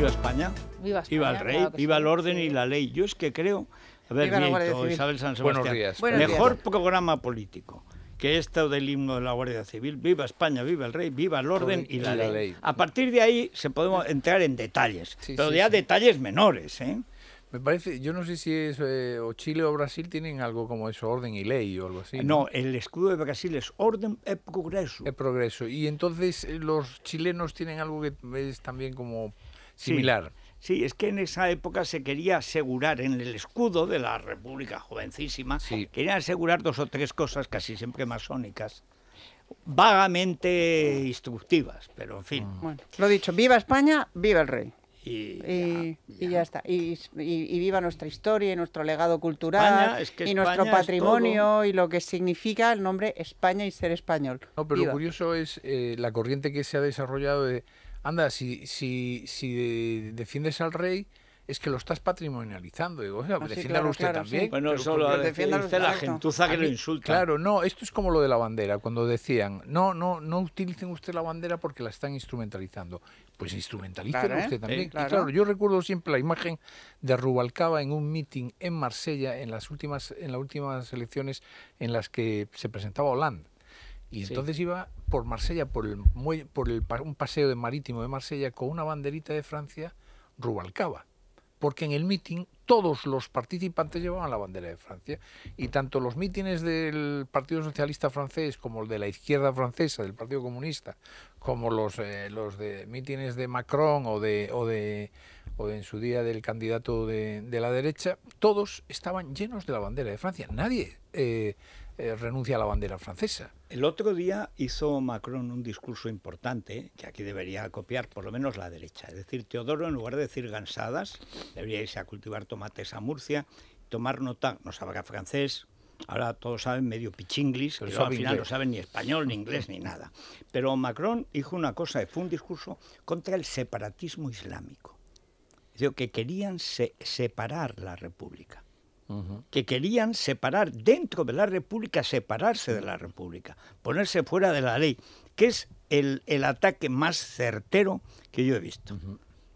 Viva España. Viva, el rey, viva el orden y la ley. Yo es que creo, a ver, Nieto, Isabel San Sebastián, Buenos días. mejor programa político que esto del himno de la Guardia Civil, viva España, viva el rey, viva el orden y la, ley. A partir de ahí se podemos entrar en detalles, pero ya detalles menores, ¿eh? Me parece, yo no sé si es eh, Chile o Brasil tienen algo como eso, orden y ley o algo así. No, el escudo de Brasil es orden y e progreso. progreso. Y entonces eh, los chilenos tienen algo que es también como similar. Sí, es que en esa época se quería asegurar en el escudo de la República Jovencísima, quería asegurar dos o tres cosas casi siempre masónicas vagamente instructivas, pero en fin. Mm. Bueno, lo dicho, viva España, viva el rey. Y, ya, está. Y, viva nuestra historia y nuestro legado cultural y nuestro patrimonio y lo que significa el nombre España y ser español. No, pero lo curioso es eh, la corriente que se ha desarrollado de anda, si, si, si defiendes al rey, es que lo estás patrimonializando. Digo, ah, o usted también. solo la gentuza que lo insulta. Claro, no, esto es como lo de la bandera, cuando decían, no, no, no utilicen usted la bandera porque la están instrumentalizando. Pues instrumentalicen ¿eh? usted también. claro, yo recuerdo siempre la imagen de Rubalcaba en un meeting en Marsella en las últimas, en las últimas elecciones en las que se presentaba Hollande. Y entonces iba por Marsella, por, por un paseo de marítimo de Marsella con una banderita de Francia, Rubalcaba. Porque en el mitin todos los participantes llevaban la bandera de Francia. Y tanto los mítines del Partido Socialista francés como el de la izquierda francesa, del Partido Comunista, como los, eh, los de mítines de Macron o de, o de, en su día del candidato de, la derecha, todos estaban llenos de la bandera de Francia. Nadie eh, eh, renuncia a la bandera francesa. El otro día hizo Macron un discurso importante que aquí debería copiar por lo menos la derecha. Es decir, Teodoro, en lugar de decir gansadas, debería irse a cultivar tomates a Murcia, tomar nota, no sabrá francés, ahora todos saben medio pichinglis, pero al final no saben ni español, ni inglés, ni nada. Pero Macron dijo una cosa, fue un discurso contra el separatismo islámico. Dijo que querían separar la república que querían separar dentro de la República, separarse de la República, ponerse fuera de la ley, que es el, ataque más certero que yo he visto.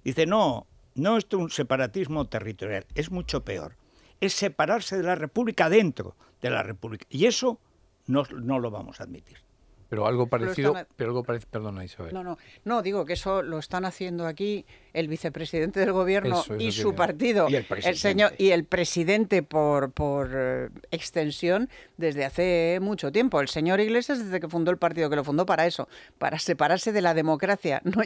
Dice, no, no es un separatismo territorial, es mucho peor. Es separarse de la República dentro de la República. Y eso no lo vamos a admitir. Pero algo parecido, pero algo perdona Isabel. No, no, digo que eso lo están haciendo aquí el vicepresidente del gobierno y su partido, y el, señor y el presidente por por eh, extensión desde hace mucho tiempo. El señor Iglesias desde que fundó el partido que lo fundó para eso, para separarse de la democracia, no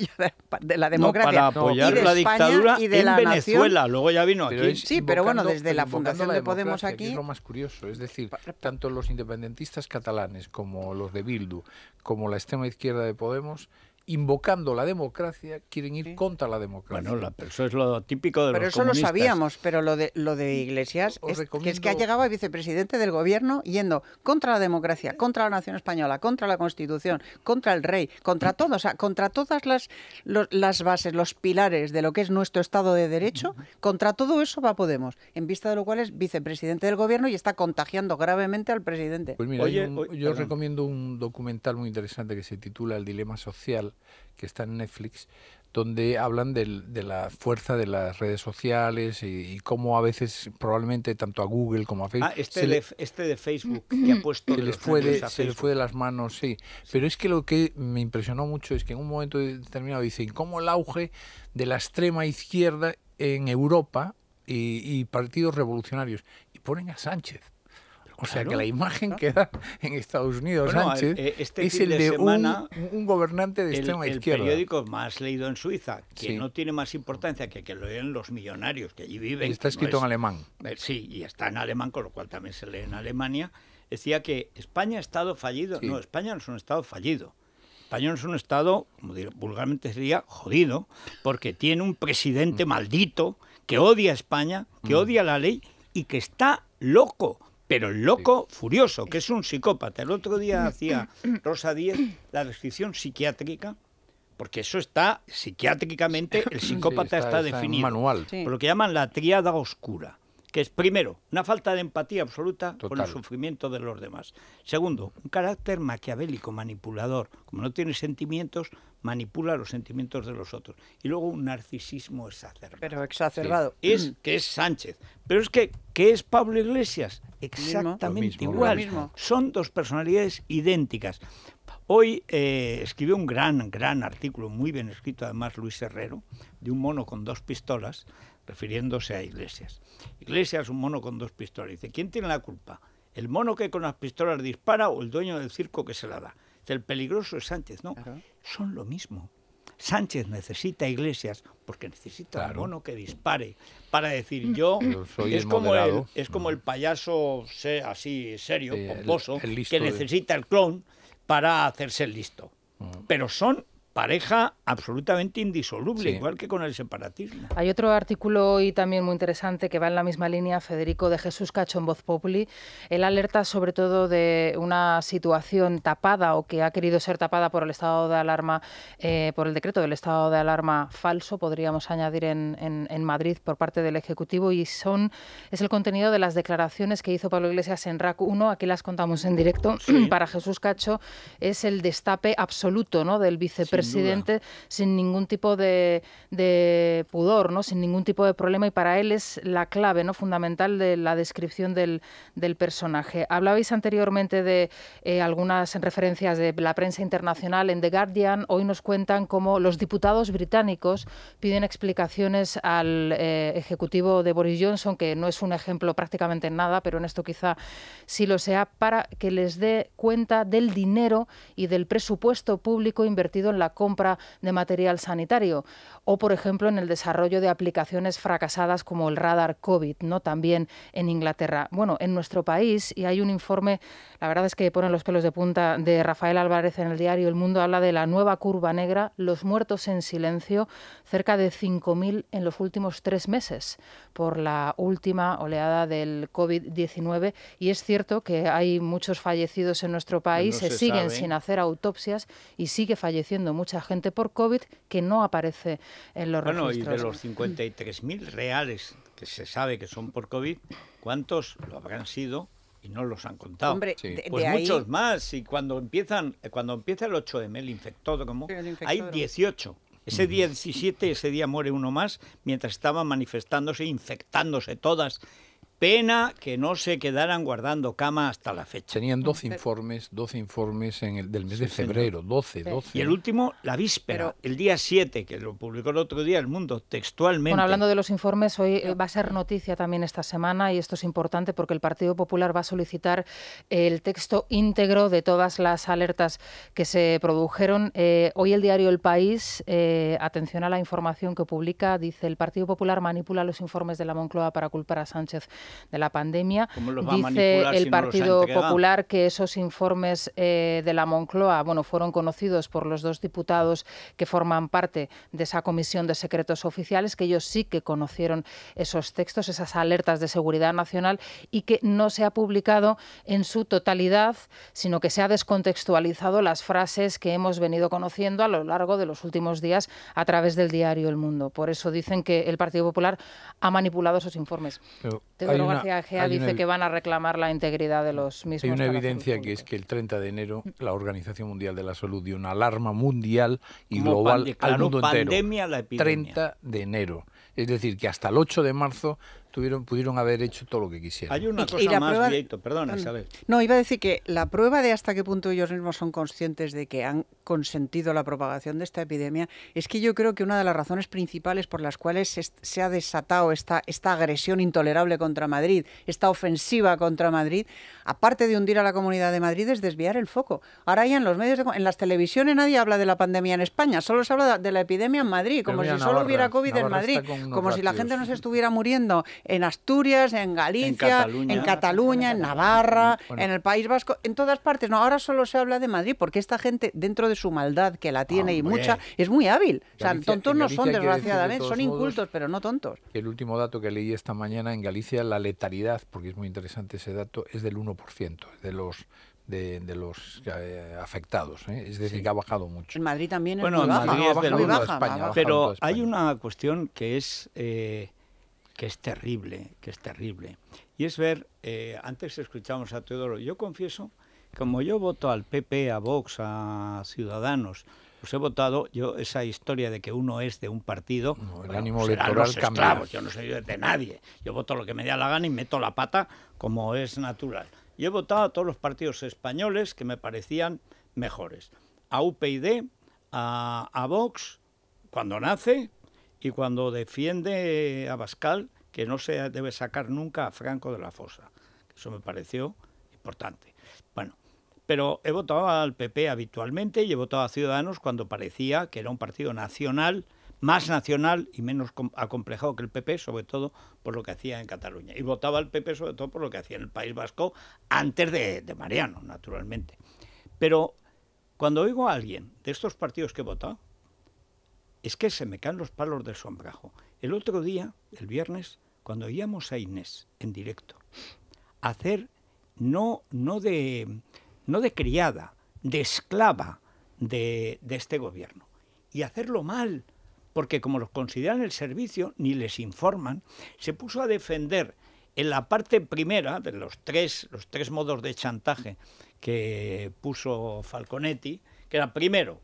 de la democracia, no, para apoyar de la dictadura y de en Venezuela. Luego ya vino aquí. sí, pero bueno, desde la fundación de Podemos aquí. Es lo más curioso, es decir, tanto los independentistas catalanes como los de Bildu como la extrema izquierda de Podemos, invocando la democracia, quieren ir contra la democracia. Bueno, eso es lo típico de los comunistas. Pero eso lo sabíamos, pero lo de, lo de Iglesias es, que es que ha llegado el vicepresidente del gobierno yendo contra la democracia, contra la nación española, contra la Constitución, contra el rey, contra todo, o sea, contra todas las, las bases, los pilares de lo que es nuestro Estado de Derecho, contra todo eso va Podemos, en vista de lo cual es vicepresidente del gobierno y está contagiando gravemente al presidente. Pues mira, yo recomiendo un documental muy interesante que se titula El dilema social que está en Netflix, donde hablan de la fuerza de las redes sociales y, cómo a veces probablemente tanto a Google como a Facebook... Ah, este, este, de Facebook que ha puesto... Se, les fue, de, las manos, sí. Pero es que lo que me impresionó mucho es que en un momento determinado dicen cómo el auge de la extrema izquierda en Europa y partidos revolucionarios. Y ponen a Sánchez o sea que la imagen queda que da en Estados Unidos Sánchez eh, este es el de, un, gobernante de extrema izquierda. El periódico más leído en Suiza, que no tiene más importancia que que lo leen los millonarios que allí viven. está escrito en alemán. Eh, sí, y está en alemán, con lo cual también se lee en Alemania. Decía que España ha estado fallido. No, España no es un estado fallido. España no es un Estado, como vulgarmente sería, jodido, porque tiene un presidente mm. maldito que odia a España, que mm. odia la ley y que está loco pero el loco furioso, que es un psicópata. El otro día hacía Rosa Díez la descripción psiquiátrica, porque eso está psiquiátricamente, el psicópata está, definido. manual. Por lo que llaman la tríada oscura que es primero una falta de empatía absoluta con el sufrimiento de los demás. Segundo, un carácter maquiavélico, manipulador. Como no tiene sentimientos, manipula los sentimientos de los otros. Y luego un narcisismo exacerbado. Pero exacerbado. es, que es Sánchez. Pero es que, ¿qué es Pablo Iglesias? Exactamente igual. Son dos personalidades idénticas. Hoy eh, escribió un gran, gran artículo, muy bien escrito además Luis Herrero, de un mono con dos pistolas, refiriéndose a Iglesias. Iglesias, un mono con dos pistolas. Dice, ¿quién tiene la culpa? ¿El mono que con las pistolas dispara o el dueño del circo que se la da? Dice, el peligroso es Sánchez. No, son lo mismo. Sánchez necesita Iglesias porque necesita al mono que dispare para decir yo, soy es como el, es como el payaso así serio, pomposo, que necesita el clon para hacerse el listo. Mm. Pero son pareja absolutamente indisoluble, igual que con el separatismo. Hay otro artículo hoy también muy interesante que va en la misma línea, Federico de Jesús Cacho en Voz Populi. Él alerta sobre todo de una situación tapada o que ha querido ser tapada por el estado de alarma, eh, por el decreto del estado de alarma falso, podríamos añadir en, Madrid por parte del Ejecutivo, y son es el contenido de las declaraciones que hizo Pablo Iglesias en RAC 1, aquí las contamos en directo, para Jesús Cacho, es el destape absoluto ¿no? del vicepresidente sin ningún tipo de, pudor, ¿no? sin ningún tipo de problema y para él es la clave ¿no? fundamental de la descripción del, personaje. Hablabais anteriormente de eh, algunas referencias de la prensa internacional en The Guardian. Hoy nos cuentan cómo los diputados británicos piden explicaciones al eh, ejecutivo de Boris Johnson, que no es un ejemplo prácticamente en nada, pero en esto quizá sí lo sea, para que les dé cuenta del dinero y del presupuesto público invertido en la compra de material sanitario o, por ejemplo, en el desarrollo de aplicaciones fracasadas como el radar COVID, ¿no? también en Inglaterra. Bueno, en nuestro país, y hay un informe, la verdad es que ponen los pelos de punta, de Rafael Álvarez en el diario El Mundo, habla de la nueva curva negra, los muertos en silencio, cerca de 5.000 en los últimos tres meses por la última oleada del COVID-19. Y es cierto que hay muchos fallecidos en nuestro país, se, siguen sin hacer autopsias y sigue falleciendo mucha gente por COVID que no aparece en los registros. Bueno, y de los 53.000 reales que se sabe que son por COVID, ¿cuántos lo habrán sido? y no los han contado. pues muchos más. Y cuando empiezan, cuando empieza el 8M, el infectado como hay 18. Ese día 17, ese día muere uno más, mientras estaban manifestándose, infectándose todas Pena que no se quedaran guardando cama hasta la fecha. Tenían 12 informes, 12 informes en el, del mes de febrero, 12, 12. Y el último, la víspera, el día 7, que lo publicó el otro día El Mundo textualmente. Bueno, hablando de los informes, hoy eh, va a ser noticia también esta semana y esto es importante porque el Partido Popular va a solicitar el texto íntegro de todas las alertas que se produjeron. Eh, hoy el diario El País, eh, atención a la información que publica, dice el Partido Popular manipula los informes de la Moncloa para culpar a Sánchez de la pandemia. Dice el Partido Popular que esos informes eh, de la Moncloa bueno, fueron conocidos por los dos diputados que forman parte de esa comisión de secretos oficiales, que ellos sí que conocieron esos textos, esas alertas de seguridad nacional y que no se ha publicado en su totalidad, sino que se ha descontextualizado las frases que hemos venido conociendo a lo largo de los últimos días a través del diario El Mundo. Por eso dicen que el Partido Popular ha manipulado esos informes. Pedro García Gea dice que van a reclamar la integridad de los mismos. Hay una evidencia que es que el 30 de enero la Organización Mundial de la Salud dio una alarma mundial y global al mundo pandemia, entero. La 30 de enero. Es decir, que hasta el 8 de marzo tuvieron, pudieron haber hecho todo lo que quisieran. Hay una cosa más directo, perdona, No, iba a decir que la prueba de hasta qué punto ellos mismos son conscientes de que han consentido la propagación de esta epidemia es que yo creo que una de las razones principales por las cuales se, ha desatado esta, esta agresión intolerable contra Madrid, esta ofensiva contra Madrid, aparte de hundir a la comunidad de Madrid, es desviar el foco. Ahora ya en los medios, en las televisiones nadie habla de la pandemia en España, solo se habla de la epidemia en Madrid, como si solo hubiera COVID en Madrid, como si la gente no se estuviera muriendo en Asturias, en Galicia, en Cataluña, en, Navarra, en el País Vasco, en todas partes. No, ahora solo se habla de Madrid porque esta gente, dentro de su maldad que la tiene y mucha, es muy hábil. o sea, tontos no son, desgraciadamente, son incultos, pero no tontos. El último dato que leí esta mañana en Galicia, la letalidad, porque es muy interesante ese dato, es del 1%, de los de, los eh, afectados. ¿eh? Es decir, que ha bajado mucho. En Madrid también es bueno, muy baja. Pero hay una cuestión que es eh, que es terrible, que es terrible. Y es ver, eh, antes escuchamos a Teodoro, yo confieso, como yo voto al PP, a Vox, a Ciudadanos, pues he votado yo esa historia de que uno es de un partido. el pues ánimo electoral cambia. Yo no soy de nadie. Yo voto lo que me dé la gana y meto la pata como es natural. Yo he votado a todos los partidos españoles que me parecían mejores. A UPyD, a Vox, cuando nace, y cuando defiende a Bascal, que no se debe sacar nunca a Franco de la fosa. Eso me pareció importante. Bueno, pero he votado al PP habitualmente y he votado a Ciudadanos cuando parecía que era un partido nacional, más nacional y menos acomplejado que el PP, sobre todo por lo que hacía en Cataluña. Y votaba al PP sobre todo por lo que hacía en el País Vasco antes de, Mariano, naturalmente. Pero cuando oigo a alguien de estos partidos que vota, es que se me caen los palos del sombrajo. El otro día, el viernes, cuando oíamos a Inés en directo, hacer no, no, de, no de criada, de esclava de, este gobierno, y hacerlo mal, porque como los consideran el servicio, ni les informan, se puso a defender en la parte primera de los tres, los tres modos de chantaje que puso Falconetti, que era primero,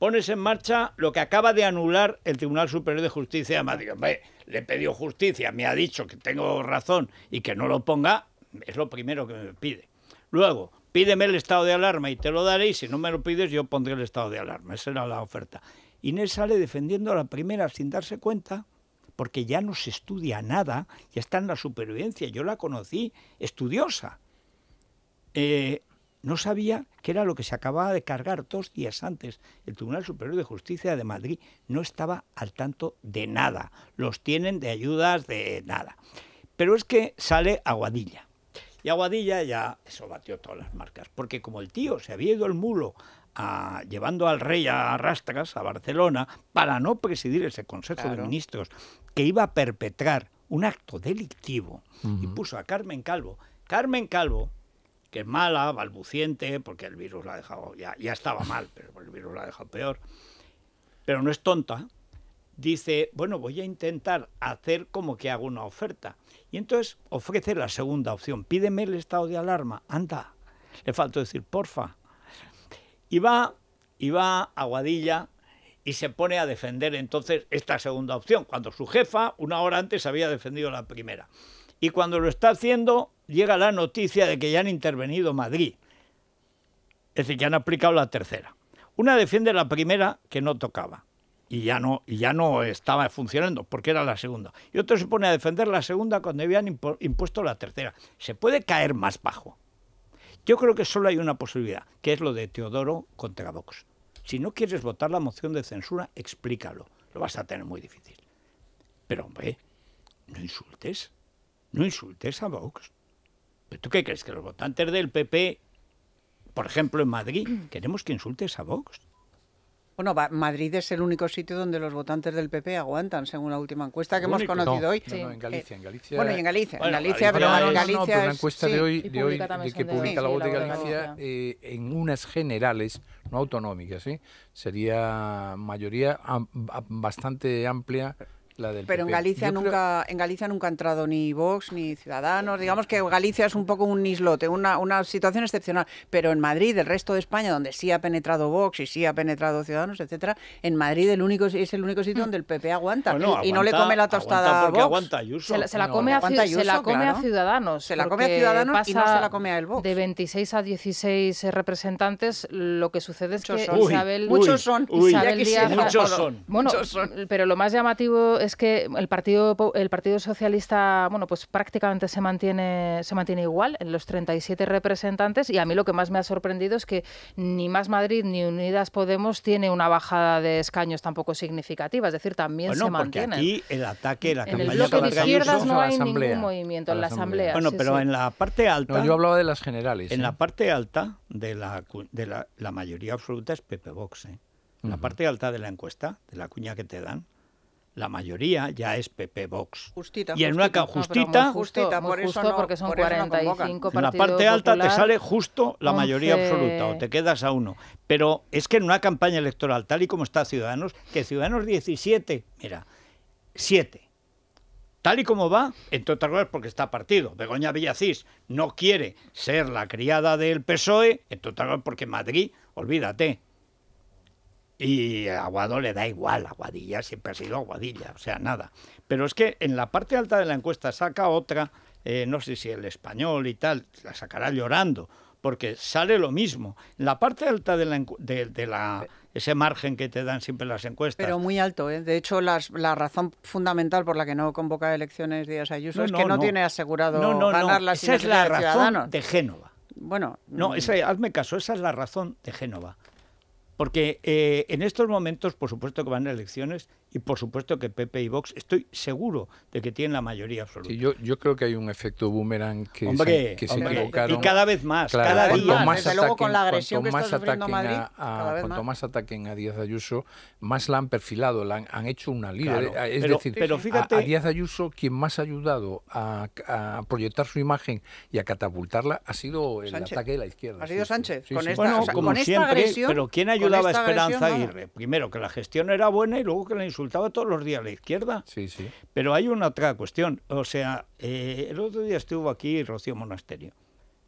pones en marcha lo que acaba de anular el Tribunal Superior de Justicia de Madrid. Hombre, le pidió justicia, me ha dicho que tengo razón y que no lo ponga, es lo primero que me pide. Luego, pídeme el estado de alarma y te lo daré y si no me lo pides yo pondré el estado de alarma. Esa era la oferta. Inés sale defendiendo a la primera sin darse cuenta porque ya no se estudia nada, ya está en la supervivencia. Yo la conocí estudiosa. Eh, no sabía que era lo que se acababa de cargar dos días antes. El Tribunal Superior de Justicia de Madrid no estaba al tanto de nada. Los tienen de ayudas, de nada. Pero es que sale Aguadilla. Y Aguadilla ya eso batió todas las marcas. Porque como el tío se había ido el mulo llevando al rey a rastras a Barcelona para no presidir ese Consejo de Ministros que iba a perpetrar un acto delictivo y puso a Carmen Calvo. Carmen Calvo que es mala, balbuciente, porque el virus la ha dejado, ya, estaba mal, pero el virus la ha dejado peor, pero no es tonta, dice, bueno, voy a intentar hacer como que hago una oferta. Y entonces ofrece la segunda opción, pídeme el estado de alarma, anda, le falta decir, porfa. Y va, y va a Guadilla y se pone a defender entonces esta segunda opción, cuando su jefa una hora antes había defendido la primera. Y cuando lo está haciendo, llega la noticia de que ya han intervenido Madrid. Es decir, que han aplicado la tercera. Una defiende la primera que no tocaba y ya no, y ya no estaba funcionando porque era la segunda. Y otro se pone a defender la segunda cuando habían impuesto la tercera. Se puede caer más bajo. Yo creo que solo hay una posibilidad, que es lo de Teodoro contra Vox. Si no quieres votar la moción de censura, explícalo. Lo vas a tener muy difícil. Pero, hombre, no insultes. No insultes a Vox. ¿Pero tú qué crees? ¿Que los votantes del PP, por ejemplo en Madrid, queremos que insultes a Vox? Bueno, Madrid es el único sitio donde los votantes del PP aguantan, según la última encuesta que hemos conocido hoy. No, en Galicia, en Galicia. Bueno, y en Galicia, en Galicia, pero en Galicia. la encuesta de hoy, de hoy que publica la voz de Galicia, eh, en unas generales, no autonómicas, sí, ¿eh? sería mayoría bastante amplia pero en Galicia nunca en Galicia nunca ha entrado ni Vox ni Ciudadanos, digamos que Galicia es un poco un islote, una, situación excepcional, pero en Madrid, el resto de España donde sí ha penetrado Vox y sí ha penetrado Ciudadanos, etcétera, en Madrid el único es el único sitio mm. donde el PP aguanta, y no le come la tostada a Vox. Se, la, come, a, Ciudadanos. Se la come a Ciudadanos y no se la come a el Vox. De 26 a 16 eh, representantes, lo que sucede es que Isabel, Díaz, muchos son. muchos son. pero lo más llamativo es es que el partido el Partido Socialista, bueno, pues prácticamente se mantiene se mantiene igual en los 37 representantes y a mí lo que más me ha sorprendido es que ni Más Madrid ni Unidas Podemos tiene una bajada de escaños tampoco significativa, es decir, también se mantienen. aquí el ataque, la campaña en el de izquierdas no hay ningún movimiento en la asamblea. Bueno, pero en la parte alta yo hablaba de las generales. En la ¿eh? parte alta de la de la, mayoría absoluta es Pepe Vox, En ¿eh? la parte alta de la encuesta, de la cuña que te dan, la mayoría ya es PP Vox. Justita, y en una justita, por eso no, porque son 45 En la parte alta te sale justo la mayoría absoluta o te quedas a uno. Pero es que en una campaña electoral tal y como está Ciudadanos, que Ciudadanos 17, mira, 7. Tal y como va, en total, es porque está partido. Begoña Villacís no quiere ser la criada del PSOE, en total, es porque Madrid, olvídate, y Aguado le da igual, Aguadilla siempre ha sido Aguadilla, o sea, nada. Pero es que en la parte alta de la encuesta saca otra, eh, no sé si el español y tal, la sacará llorando, porque sale lo mismo. En la parte alta de la, ese margen que te dan siempre las encuestas. Pero muy alto, ¿eh? De hecho, la razón fundamental por la que no convoca elecciones Díaz Ayuso es que no, tiene asegurado ganar las Esa es la razón de Génova. Bueno, no, mm. hazme caso, esa es la razón de Génova. Porque eh, en estos momentos, por supuesto que van a elecciones y por supuesto que PP y Vox, estoy seguro de que tienen la mayoría absoluta. yo, creo que hay un efecto boomerang que, se, que se, equivocaron. Y cada vez más, cada día. Más la agresión a, cuanto más. ataquen a Díaz Ayuso, más la han perfilado, la han, hecho una líder. Eh, es decir, a, Díaz Ayuso quien más ha ayudado a, proyectar su imagen y a catapultarla ha sido el ataque de la izquierda. Ha sido Sánchez. con, esta, agresión, pero ¿quién ha daba Esperanza Aguirre. Primero, que la gestión era buena y luego que le insultaba todos los días la izquierda. Sí, sí. Pero hay una otra cuestión. O sea, eh, el otro día estuvo aquí Rocío Monasterio.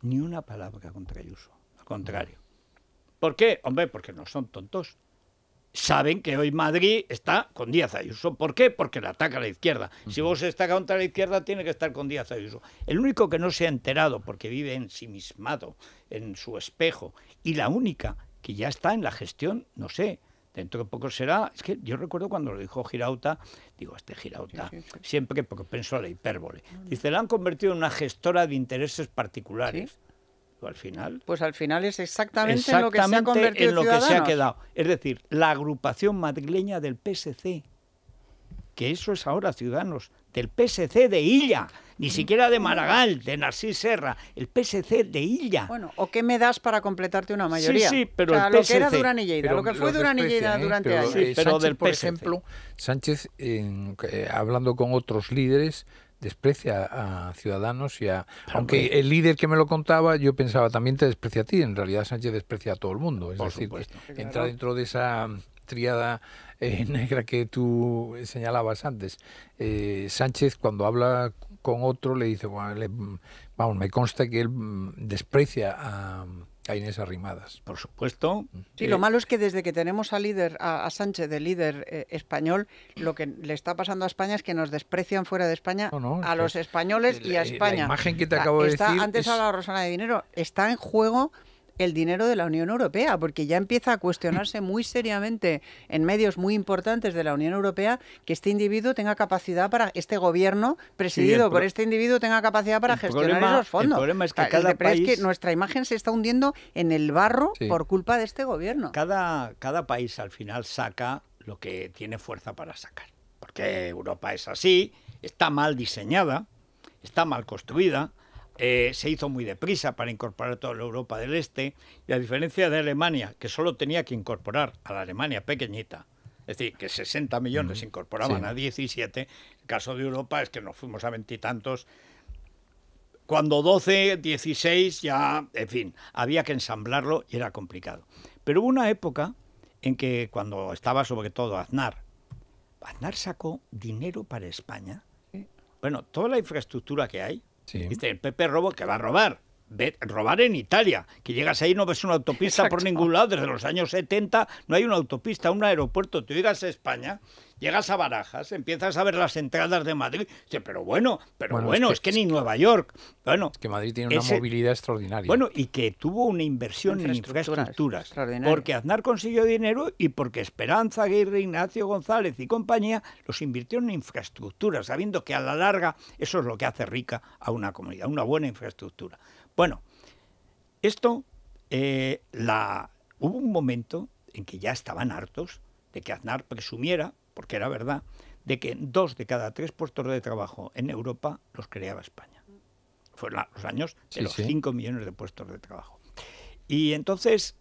Ni una palabra contra Ayuso. Al contrario. ¿Por qué? Hombre, porque no son tontos. Saben que hoy Madrid está con Díaz Ayuso. ¿Por qué? Porque le ataca a la izquierda. Si vos está contra la izquierda, tiene que estar con Díaz Ayuso. El único que no se ha enterado porque vive ensimismado en su espejo y la única que ya está en la gestión, no sé, dentro de poco será. Es que yo recuerdo cuando lo dijo Girauta, digo, este Girauta, siempre que porque siempre a la hipérbole. Dice, la han convertido en una gestora de intereses particulares. al final. Pues al final es exactamente, en lo que se ha convertido en lo que se ha quedado. Es decir, la agrupación madrileña del PSC, que eso es ahora Ciudadanos, del PSC de Illa, ni siquiera de Maragall, de Narcís Serra, el PSC de Illa. Bueno, ¿o qué me das para completarte una mayoría? Sí, sí, pero el PSC, lo que era Durán lo que fue Durán ¿eh? durante años. por ejemplo, Sánchez, eh, hablando con otros líderes, desprecia a Ciudadanos y a... aunque el líder que me lo contaba, yo pensaba, también te desprecia a ti. En realidad Sánchez desprecia a todo el mundo. Es decir, supuesto. entra dentro de esa triada eh, negra que tú señalabas antes. Eh, Sánchez cuando habla con otro le dice, bueno, vamos, me consta que él mm, desprecia a, Inés Arrimadas. Por supuesto. Sí, lo eh, malo es que desde que tenemos a líder, a, Sánchez de líder español, lo que le está pasando a España es que nos desprecian fuera de España a los españoles y a España. La imagen que te acabo de decir. Antes hablaba Rosana de Dinero, está en juego el dinero de la Unión Europea, porque ya empieza a cuestionarse muy seriamente en medios muy importantes de la Unión Europea que este individuo tenga capacidad para, este gobierno presidido por este individuo tenga capacidad para gestionar esos fondos. El problema es que, ah, nuestra imagen se está hundiendo en el barro por culpa de este gobierno. Cada, cada país al final saca lo que tiene fuerza para sacar, porque Europa es así, está mal diseñada, está mal construida, eh, se hizo muy deprisa para incorporar toda la Europa del Este, y a diferencia de Alemania, que solo tenía que incorporar a la Alemania pequeñita, es decir, que 60 millones incorporaban a 17, el caso de Europa es que nos fuimos a veintitantos. Cuando 12, 16 ya, en fin, había que ensamblarlo y era complicado. Pero hubo una época en que cuando estaba sobre todo Aznar, Aznar sacó dinero para España. Bueno, toda la infraestructura que hay, ¿Viste? El Pepe Robo que va a robar robar en Italia, que llegas ahí no ves una autopista por ningún lado, desde los años 70 no hay una autopista, un aeropuerto, tú llegas a España, llegas a Barajas, empiezas a ver las entradas de Madrid, pero bueno, pero bueno, es, que, ni Nueva York, bueno. que Madrid tiene una movilidad extraordinaria. Bueno, y que tuvo una inversión en infraestructuras, porque Aznar consiguió dinero y porque Esperanza Aguirre, Ignacio González y compañía los invirtió en infraestructuras, sabiendo que a la larga eso es lo que hace rica a una comunidad, una buena infraestructura. Bueno, esto, eh, la, hubo un momento en que ya estaban hartos de que Aznar presumiera, porque era verdad, de que dos de cada tres puestos de trabajo en Europa los creaba España. Fueron los años de los 5 millones de puestos de trabajo. Y entonces,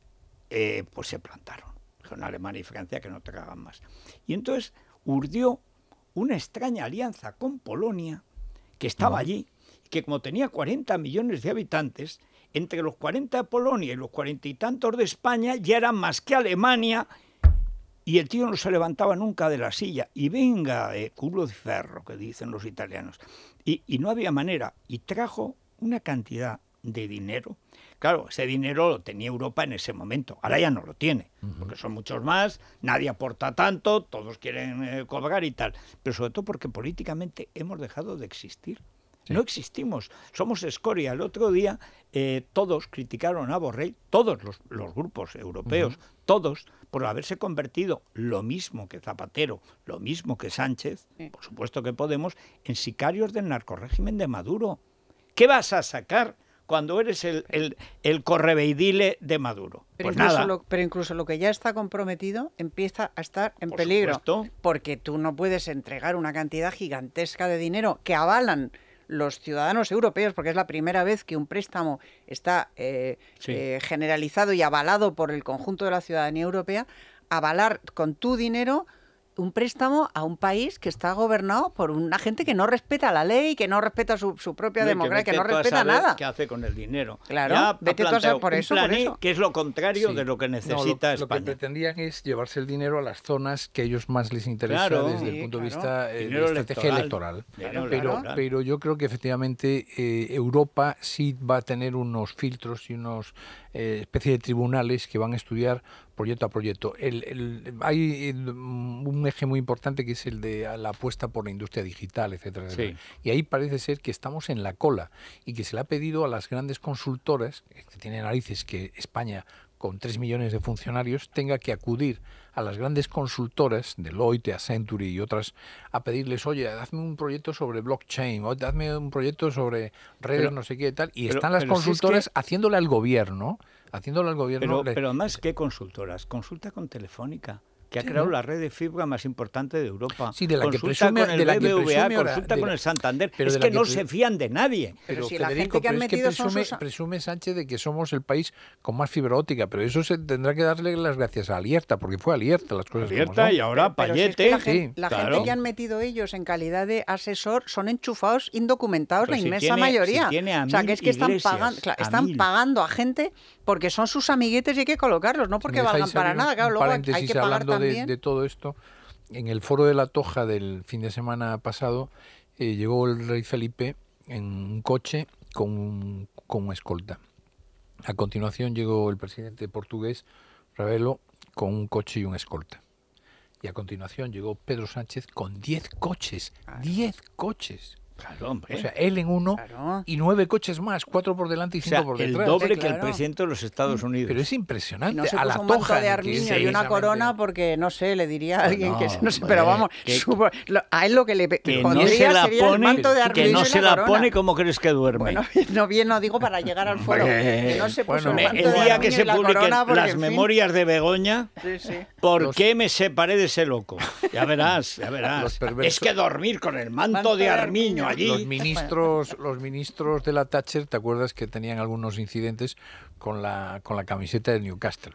eh, pues se plantaron. Son Alemania y Francia que no tragan más. Y entonces urdió una extraña alianza con Polonia, que estaba allí que como tenía 40 millones de habitantes, entre los 40 de Polonia y los cuarenta y tantos de España ya eran más que Alemania y el tío no se levantaba nunca de la silla. Y venga, eh, culo de ferro, que dicen los italianos. Y, no había manera. Y trajo una cantidad de dinero. Claro, ese dinero lo tenía Europa en ese momento. Ahora ya no lo tiene, porque son muchos más, nadie aporta tanto, todos quieren eh, cobrar y tal. Pero sobre todo porque políticamente hemos dejado de existir. No existimos, somos escoria. El otro día eh, todos criticaron a Borrell, todos los, grupos europeos, todos, por haberse convertido lo mismo que Zapatero, lo mismo que Sánchez, por supuesto que Podemos, en sicarios del narcorrégimen de Maduro. ¿Qué vas a sacar cuando eres el, el, correveidile de Maduro? Pero, pues incluso nada. Lo, pero incluso lo que ya está comprometido empieza a estar en peligro. Porque tú no puedes entregar una cantidad gigantesca de dinero que avalan los ciudadanos europeos, porque es la primera vez que un préstamo está eh, eh, generalizado y avalado por el conjunto de la ciudadanía europea, avalar con tu dinero un préstamo a un país que está gobernado por una gente que no respeta la ley, que no respeta su, propia democracia, que, no respeta nada. ¿Qué hace con el dinero? Claro, vete por eso, Que es lo contrario de lo que necesita España. Lo que pretendían es llevarse el dinero a las zonas que a ellos más les interesa desde el punto de vista eh, de estrategia electoral. Pero, pero yo creo que efectivamente eh, Europa sí va a tener unos filtros y unos eh, especie de tribunales que van a estudiar proyecto a proyecto. hay mm, un eje muy importante que es el de la apuesta por la industria digital, etcétera, Y ahí parece ser que estamos en la cola y que se le ha pedido a las grandes consultoras, eh, que tienen narices que España con 3 millones de funcionarios tenga que acudir a las grandes consultoras, Deloitte, Accenture y otras, a pedirles, oye, hazme un proyecto sobre blockchain, o hazme un proyecto sobre redes, no sé qué tal. Y están las consultoras haciéndole al gobierno haciéndolo el gobierno. Pero, pero además, ¿qué consultoras? Consulta con Telefónica, que ha creado la red de fibra más importante de Europa. Sí, de la que presume, el de la consulta con el Santander. Pero es que, no se fían de nadie. Pero, si la gente que han metido es presume, sus... presume, Sánchez de que somos el país con más fibra óptica, pero eso se tendrá que darle las gracias a Alierta, porque fue Alierta las cosas. Alierta Alierta y ahora Payete. la, gente, que han metido ellos en calidad de asesor son enchufados, indocumentados, la inmensa mayoría. o sea, que es que están pagando, a gente porque son sus amiguetes y hay que colocarlos, no porque valgan para nada. Claro, luego hay que pagar de, todo esto, en el foro de la Toja del fin de semana pasado, eh, llegó el rey Felipe en un coche con, un, escolta. A continuación llegó el presidente portugués, Ravelo, con un coche y un escolta. Y a continuación llegó Pedro Sánchez con 10 coches, 10 coches. O sea, él en uno y nueve coches más, cuatro por delante y cinco o sea, por detrás. El doble que el presidente de los Estados mm, Unidos. Pero es impresionante. a la un de armiño y una corona porque, no sé, le diría a alguien que... No sé, pero vamos, a él lo que le que sería pone, el manto de armiño Que no se la pone como crees que duerme. no bien no digo para llegar al foro. el, eh, día que se las memorias de Begoña, ¿por qué me separé de ese loco? Ya verás, ya verás. Es que dormir con el manto de armiño los eh, ministros, los ministros de la Thatcher, ¿te acuerdas que tenían algunos incidentes con la, con la camiseta de Newcastle?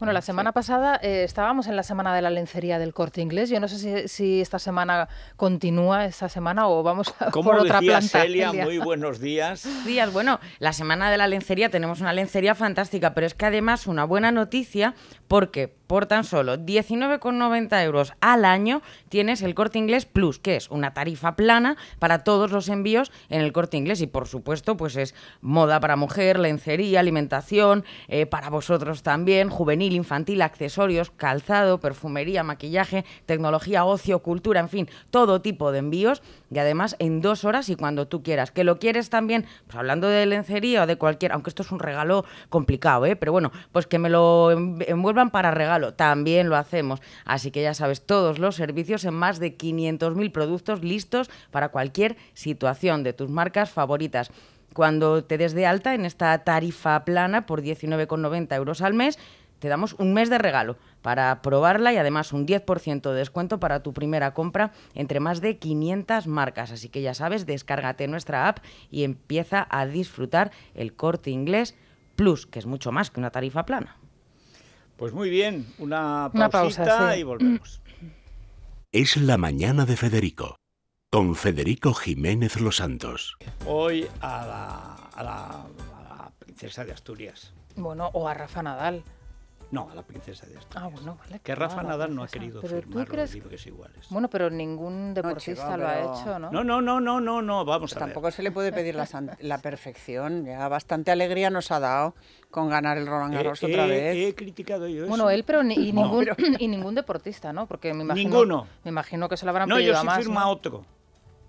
Bueno, la semana pasada eh, estábamos en la semana de la lencería del corte inglés. Yo no sé si, esta semana continúa esta semana o vamos a por otra planta. Celia, muy buenos días. Días, bueno, la semana de la lencería tenemos una lencería fantástica, pero es que además una buena noticia porque por tan solo 19,90 euros al año tienes el corte inglés Plus, que es una tarifa plana para todos los envíos en el corte inglés. Y por supuesto, pues es moda para mujer, lencería, alimentación, eh, para vosotros también, juvenil infantil, accesorios, calzado, perfumería, maquillaje, tecnología, ocio, cultura, en fin, todo tipo de envíos y además en dos horas y cuando tú quieras. Que lo quieres también, pues hablando de lencería o de cualquier, aunque esto es un regalo complicado, ¿eh? pero bueno, pues que me lo envuelvan para regalo, también lo hacemos. Así que ya sabes, todos los servicios en más de 500.000 productos listos para cualquier situación de tus marcas favoritas cuando te des de alta en esta tarifa plana por 19,90 euros al mes te damos un mes de regalo para probarla y además un 10% de descuento para tu primera compra entre más de 500 marcas. Así que ya sabes, descárgate nuestra app y empieza a disfrutar el corte inglés Plus, que es mucho más que una tarifa plana. Pues muy bien, una, pausa, y volvemos. Es la mañana de Federico, con Federico Jiménez Los Santos. Hoy a la princesa de Asturias. Bueno, o a Rafa Nadal. No, a la princesa de esto. Ah, bueno, vale. Que Rafa Nadal no ha querido pero firmar los libros iguales. Bueno, pero ningún deportista lo ha hecho, ¿no? No, no, no, no, no, vamos a tampoco ver. Tampoco se le puede pedir la, perfección. Ya bastante alegría nos ha dado con ganar el Roland eh, Garros otra eh, vez. vez. Eh, he criticado yo Bueno, él, pero y, ningún, y ningún deportista, ¿no? Porque me imagino, Ninguno. Me imagino que se lo habrán pedido a más. no, yo otro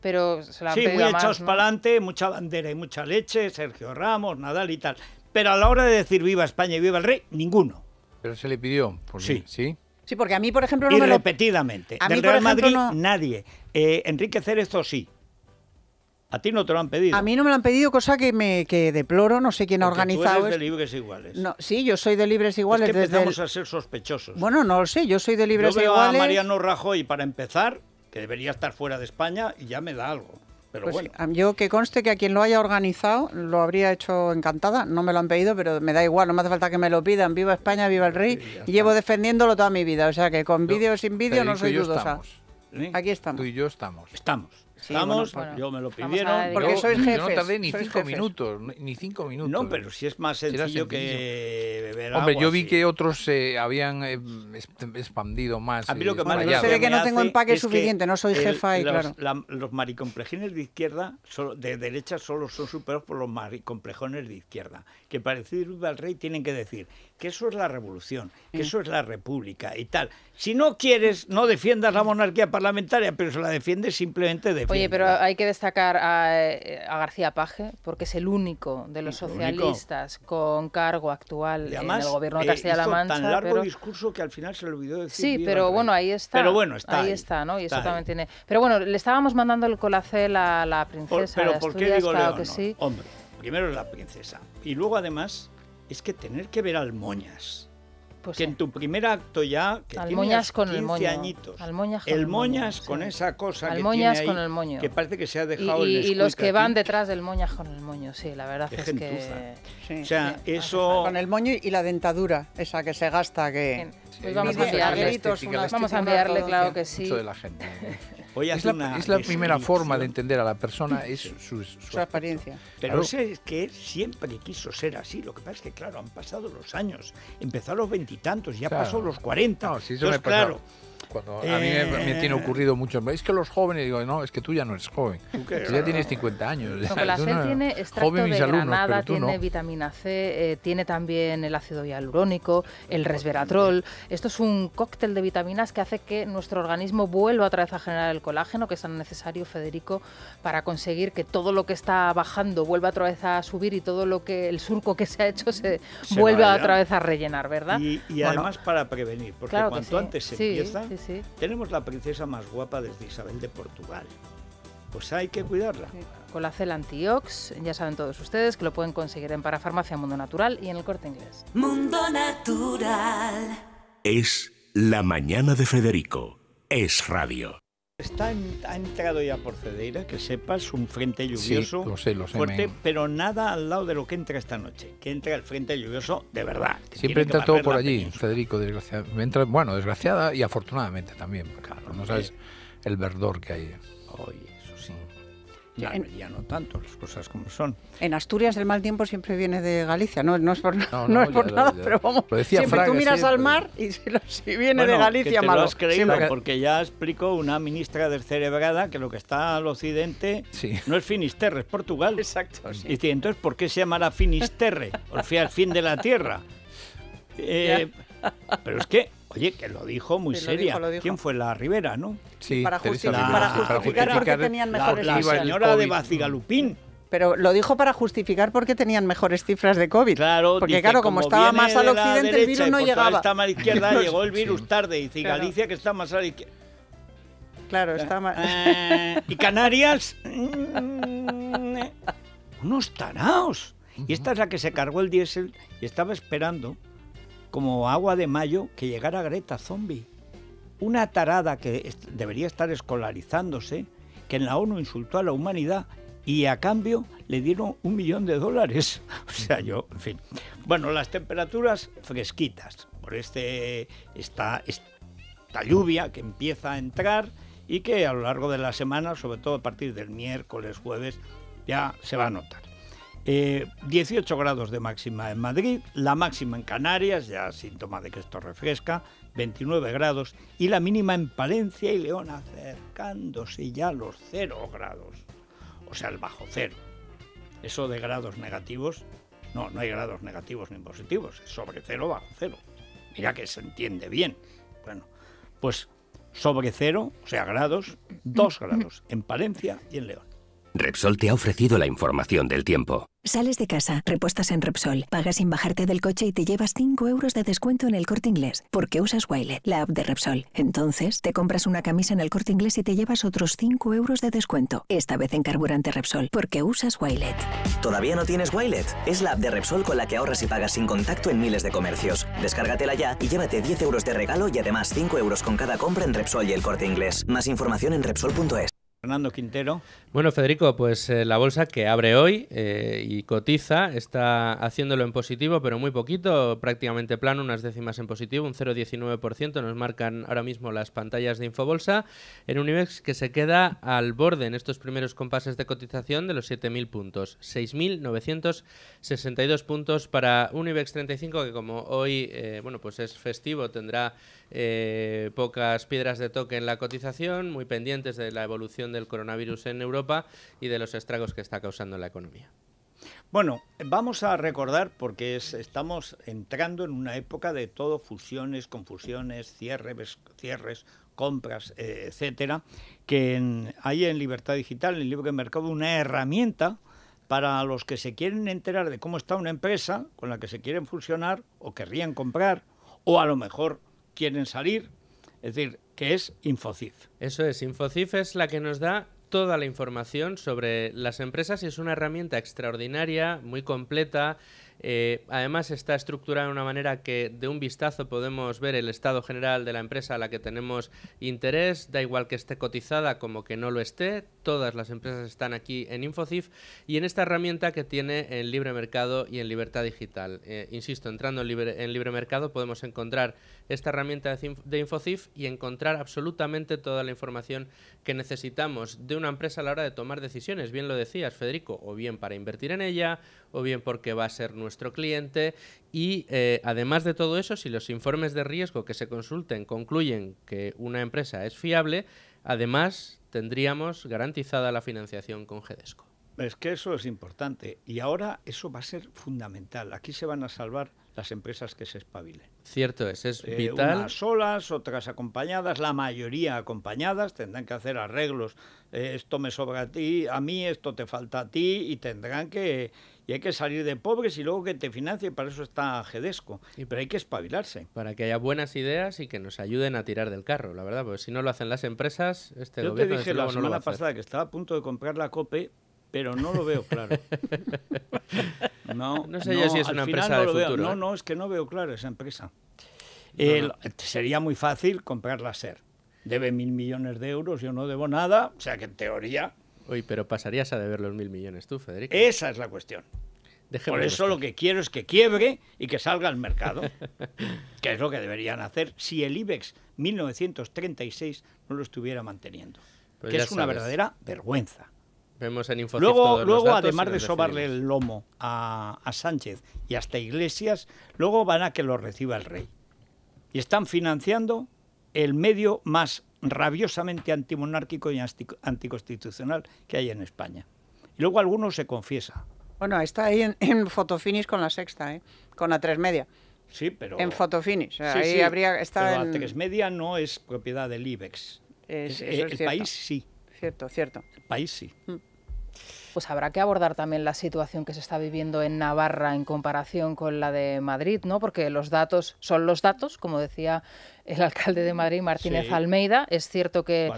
pero se la Sí, muy echados para adelante, mucha bandera y mucha leche, Sergio Ramos, Nadal y tal. Pero a la hora de decir viva España y viva el rey, ninguno. Pero se le pidió. sí. ¿Sí? porque a mí, por ejemplo, no me repetidamente. Lo... A Del Real Madrid, nadie. Eh, Enrique Cerezo sí. A ti no te lo han pedido. A mí no me lo han pedido, cosa que me que deploro, no sé quién ha organizado. Tú de libres iguales. No, sí, yo soy de libres iguales. Es que empezamos a ser sospechosos. Bueno, no lo sé, yo soy de libres yo veo iguales. A Mariano Rajoy para empezar, que debería estar fuera de España y ya me da algo. Pues yo que conste que a quien lo haya organizado lo habría hecho encantada. No me lo han pedido, pero me da igual, no me hace falta que me lo pidan. Viva España, viva el rey. llevo defendiéndolo toda mi vida. O sea que con vídeo o sin vídeo no soy dudosa. ¿eh? Aquí estamos. Tú y yo estamos. Estamos yo me lo pidieron. no tardé ni cinco minutos, ni cinco minutos. No, pero si es más sencillo, que beber Hombre, yo vi que otros se eh, habían eh, expandido más. A mí lo eh, que sé que no tengo empaque suficiente, no soy jefa y los, claro. los de izquierda, solo, de derecha, solo son superados por los maricomplejones de izquierda, que para decir al rey tienen que decir que eso es la revolución, que eso es la república y tal. Si no quieres, no defiendas la monarquía parlamentaria, pero se la defiendes, simplemente defiendes. Oye, pero hay que destacar a, eh, García Paje, porque es el único de los socialistas con cargo actual en el gobierno de eh, Castilla-La Mancha. tan largo discurso que al final se le olvidó decir. Sí, pero bueno, ahí está. Pero bueno, está. Ahí, está, ¿no? Y eso también tiene. Pero bueno, le estábamos mandando el colacel a la princesa. pero ¿por qué digo claro que sí. Hombre, primero la princesa. Y luego además, es que tener que ver al Moñas pues que en tu primer acto ya, que moñas con el moño. añitos, el moñas con esa cosa que tiene ahí, el que parece que se ha dejado y, el y los que van detrás del moñas con el moño, sí, la verdad es, que o sea, eso con el moño y la dentadura, esa que se gasta que pues vamos a enviarle, vamos a enviarle, claro que sí. de la gente. es, la, primera forma de entender a la persona, es su, apariencia. Pero sé es que siempre quiso ser así. Lo que pasa es que, claro, han pasado los años. Empezó a los veintitantos, ya pasó los cuarenta. claro, cuando A mí me, eh. tiene ocurrido mucho. Es que los jóvenes, digo, no, es que tú ya no eres joven. Tú, ya tienes 50 años. la C tiene extracto de alumnos, granada, tiene vitamina C, eh, tiene también el ácido hialurónico, el resveratrol. Esto es un cóctel de vitaminas que hace que nuestro organismo vuelva otra vez a generar el colágeno, que es tan necesario, Federico, para conseguir que todo lo que está bajando vuelva otra vez a subir y todo lo que el surco que se ha hecho se, vuelva otra vez a rellenar, ¿verdad? Y, además para prevenir, porque cuanto antes se empieza, tenemos la princesa más guapa desde Isabel de Portugal. Pues hay que cuidarla. Con la cel Antiox, ya saben todos ustedes que lo pueden conseguir en Parafarmacia Mundo Natural y en el Corte Inglés. Mundo Natural. Es la mañana de Federico. Es radio. Está ha entrado ya por Cedeira, que sepas, un frente lluvioso fuerte, pero nada al lado de lo que entra esta noche, que entra el frente lluvioso de verdad. Siempre entra todo por allí, Federico, desgraciadamente. bueno, desgraciada y afortunadamente también, claro, no sabes el verdor que hay. Oye, eso sí. Ya, no tanto, las cosas como son. En Asturias el mal tiempo siempre viene de Galicia, no, es por, no, es por nada, pero vamos, siempre tú miras al mar y si, viene de Galicia que te Lo has creído, porque ya explicó una ministra Cerebrada que lo que está al occidente no es Finisterre, es Portugal. Exacto, sí. Y entonces, ¿por qué se llamará Finisterre? O sea, el fin de la tierra. Eh, pero es que Oye, que lo dijo muy seria. ¿Quién fue? La Rivera, ¿no? Sí, para, ah, para, justificar porque tenían mejores COVID. la señora de Bacigalupín. Pero lo dijo para justificar porque tenían mejores cifras de COVID. Claro, porque claro, como, estaba más al occidente, el virus no llegaba. Está más a la izquierda, llegó el virus tarde. Y Galicia que está más a la izquierda. Claro, está más. Eh, ¿Y Canarias? Mm, eh, unos tanaos. Y esta es la que se cargó el diésel y estaba esperando como agua de mayo que llegara Greta Zombie, una tarada que debería estar escolarizándose, que en la ONU insultó a la humanidad y a cambio le dieron un millón de dólares. O sea, yo, en fin. Bueno, las temperaturas fresquitas por este, esta, esta lluvia que empieza a entrar y que a lo largo de la semana, sobre todo a partir del miércoles, jueves, ya se va a notar. 18 eh, grados de máxima en Madrid, la máxima en Canarias, ya síntoma de que esto refresca, 29 grados, y la mínima en Palencia y León, acercándose ya a los 0 grados, o sea, el bajo cero. Eso de grados negativos, no, no hay grados negativos ni positivos, sobre cero bajo cero. Mira que se entiende bien. Bueno, pues sobre cero, o sea, grados, 2 grados en Palencia y en León. Repsol te ha ofrecido la información del tiempo. Sales de casa, repuestas en Repsol, pagas sin bajarte del coche y te llevas 5 euros de descuento en el corte inglés, porque usas Wilet, la app de Repsol. Entonces, te compras una camisa en el corte inglés y te llevas otros 5 euros de descuento, esta vez en carburante Repsol, porque usas Wilet. ¿Todavía no tienes Wilet? Es la app de Repsol con la que ahorras y pagas sin contacto en miles de comercios. Descárgatela ya y llévate 10 euros de regalo y además 5 euros con cada compra en Repsol y el corte inglés. Más información en Repsol.es. Fernando Quintero. Bueno, Federico, pues eh, la bolsa que abre hoy eh, y cotiza está haciéndolo en positivo, pero muy poquito, prácticamente plano, unas décimas en positivo, un 0,19%. Nos marcan ahora mismo las pantallas de Infobolsa. En un IBEX que se queda al borde en estos primeros compases de cotización de los 7.000 puntos. 6.962 puntos para un IBEX 35 que como hoy eh, bueno, pues es festivo, tendrá eh, pocas piedras de toque en la cotización, muy pendientes de la evolución del coronavirus en Europa y de los estragos que está causando la economía. Bueno, vamos a recordar, porque estamos entrando en una época de todo fusiones, confusiones, cierres, cierres compras, eh, etcétera, que hay en Libertad Digital, en el libre mercado, una herramienta para los que se quieren enterar de cómo está una empresa con la que se quieren fusionar o querrían comprar, o a lo mejor quieren salir, es decir, que es InfoCIF. Eso es, InfoCIF es la que nos da toda la información sobre las empresas y es una herramienta extraordinaria, muy completa. Eh, además está estructurada de una manera que de un vistazo podemos ver el estado general de la empresa a la que tenemos interés, da igual que esté cotizada como que no lo esté, todas las empresas están aquí en InfoCIF y en esta herramienta que tiene en libre mercado y en libertad digital. Eh, insisto, entrando en libre, mercado podemos encontrar esta herramienta de InfoCIF y encontrar absolutamente toda la información que necesitamos de una empresa a la hora de tomar decisiones. Bien lo decías, Federico, o bien para invertir en ella, o bien porque va a ser nuestro cliente. Y eh, además de todo eso, si los informes de riesgo que se consulten concluyen que una empresa es fiable, además tendríamos garantizada la financiación con GEDESCO. Es que eso es importante y ahora eso va a ser fundamental. Aquí se van a salvar las empresas que se espabilen. Cierto es, es eh, vital. Unas solas, otras acompañadas, la mayoría acompañadas, tendrán que hacer arreglos. Eh, esto me sobra a ti, a mí, esto te falta a ti, y tendrán que. Y hay que salir de pobres y luego que te financie, para eso está Gedesco. Y pero hay que espabilarse. Para que haya buenas ideas y que nos ayuden a tirar del carro, la verdad, porque si no lo hacen las empresas, este Yo te dije la semana pasada que estaba a punto de comprar la COPE pero no lo veo claro. No, sé si es una empresa no futuro. No, ¿eh? no, es que no veo claro esa empresa. sería muy fácil comprarla SER. Debe mil millones de euros, yo no debo nada, o sea que en teoría... Uy, pero pasarías a deber los mil millones tú, Federico. Esa es la cuestión. Por eso lo que quiero es que quiebre y que salga al mercado, que es lo que deberían hacer si el IBEX 1936 no lo estuviera manteniendo, pues que es una verdadera vergüenza luego, además de sobarle el lomo a, Sánchez y hasta Iglesias, luego van a que lo reciba el rey. Y están financiando el medio más rabiosamente antimonárquico y anticonstitucional que hay en España. Y luego alguno se confiesa. Bueno, está ahí en, Fotofinis con la sexta, ¿eh? con la tres media. Sí, pero... En Fotofinis. ahí habría... la tres media no es propiedad del IBEX. Es, el país sí. Cierto, cierto. país sí. Mm pues habrá que abordar también la situación que se está viviendo en Navarra en comparación con la de Madrid, ¿no? Porque los datos son los datos, como decía el alcalde de Madrid, Martínez Almeida. Es cierto que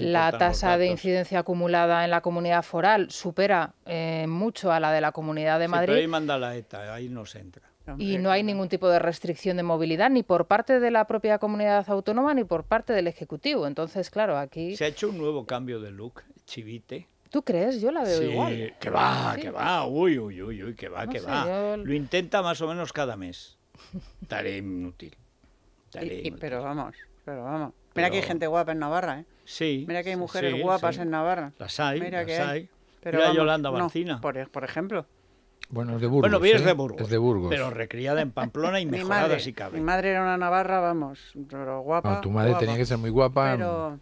la tasa de incidencia acumulada en la comunidad foral supera eh, mucho a la de la comunidad de Madrid. pero ahí manda la ETA, ahí se entra. Y no hay ningún tipo de restricción de movilidad, ni por parte de la propia comunidad autónoma, ni por parte del Ejecutivo. Entonces, claro, aquí... Se ha hecho un nuevo cambio de look, chivite, ¿Tú crees? Yo la veo sí, Que va, que va, uy, uy, uy, que va, que va. Lo intenta más o menos cada mes. Tarea inútil. Tarea pero vamos, pero vamos. Mira que hay gente guapa en Navarra, ¿eh? Sí. Mira que hay mujeres guapas en Navarra. Las hay, Mira las que hay. Pero Mira Yolanda Barcina. por ejemplo. Bueno, es de ¿eh? Burgos. es, de Burgos, Pero recriada en Pamplona y mejorada si cabe. Mi madre era una navarra, vamos, pero guapa. tu madre tenía que ser muy guapa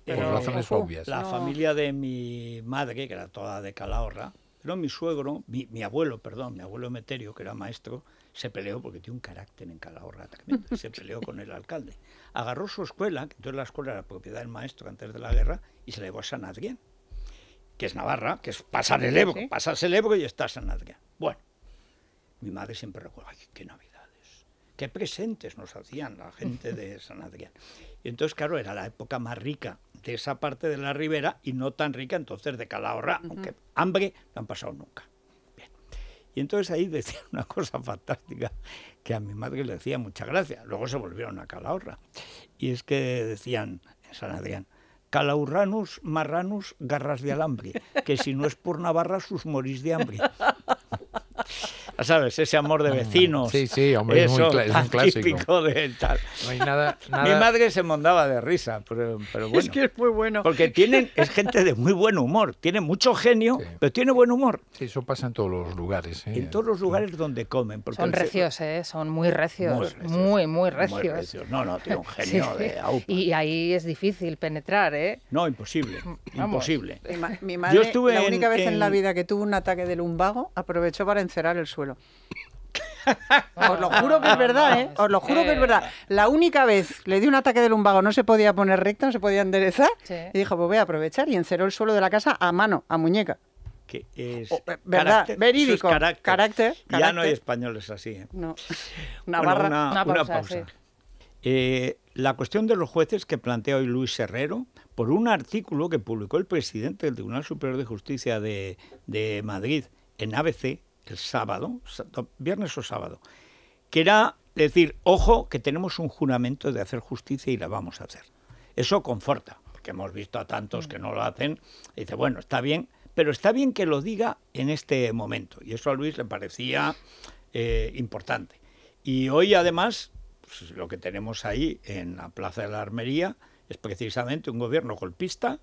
por razones obvias. La familia de mi madre, que era toda de Calahorra, pero mi suegro, mi, abuelo, perdón, mi abuelo Meterio, que era maestro, se peleó porque tiene un carácter en Calahorra también, se peleó con el alcalde. Agarró su escuela, que entonces la escuela era propiedad del maestro antes de la guerra, y se la llevó a San Adrián, que es Navarra, que es pasar el Ebro, ¿Sí? pasas el Ebro y está San Adrián. Bueno, mi madre siempre recuerda, ay, qué navidades, qué presentes nos hacían la gente de San Adrián. Y entonces, claro, era la época más rica de esa parte de la ribera y no tan rica entonces de Calahorra, aunque hambre no han pasado nunca. Bien. Y entonces ahí decía una cosa fantástica que a mi madre le decía muchas gracias Luego se volvieron a Calahorra. Y es que decían en San Adrián, Calaurranus, marranus, garras de alambre, que si no es por Navarra, sus morís de hambre. ¿sabes? Ese amor de vecinos. Sí, sí, hombre, eso, es, es, un clásico. Típico de tal. No hay nada, Mi madre se mondaba de risa, pero, bueno. Es que es muy bueno. Porque tienen, es gente de muy buen humor, tiene mucho genio, pero tiene buen humor. Sí, eso pasa en todos los lugares. ¿eh? En todos los lugares donde comen. son recios, ¿eh? Son muy recios, muy, muy, recios. Muy recios. No, no, tiene un genio de Y ahí es difícil penetrar, ¿eh? No, imposible, imposible. Mi, madre, la única vez en, la vida que tuvo un ataque de lumbago, aprovechó para encerar el suelo. Os lo juro que es ah, verdad, ¿eh? Os lo juro que es verdad. La única vez le dio un ataque de lumbago, no se podía poner recta, no se podía enderezar. Y dijo, pues voy a aprovechar y enceró el suelo de la casa a mano, a muñeca. Que es oh, eh, verdad, verídico. Carácter. Ya no hay españoles así. ¿eh? No. Una, barra, una, pausa. Eh, la cuestión de los jueces que plantea hoy Luis Herrero por un artículo que publicó el presidente del Tribunal Superior de Justicia de Madrid en ABC, el sábado, viernes o sábado, que era decir, ojo, que tenemos un juramento de hacer justicia y la vamos a hacer. Eso conforta, porque hemos visto a tantos que no lo hacen, dice, bueno, está bien, pero está bien que lo diga en este momento. Y eso a Luis le parecía eh, importante. Y hoy además, pues, lo que tenemos ahí en la Plaza de la Armería es precisamente un gobierno golpista,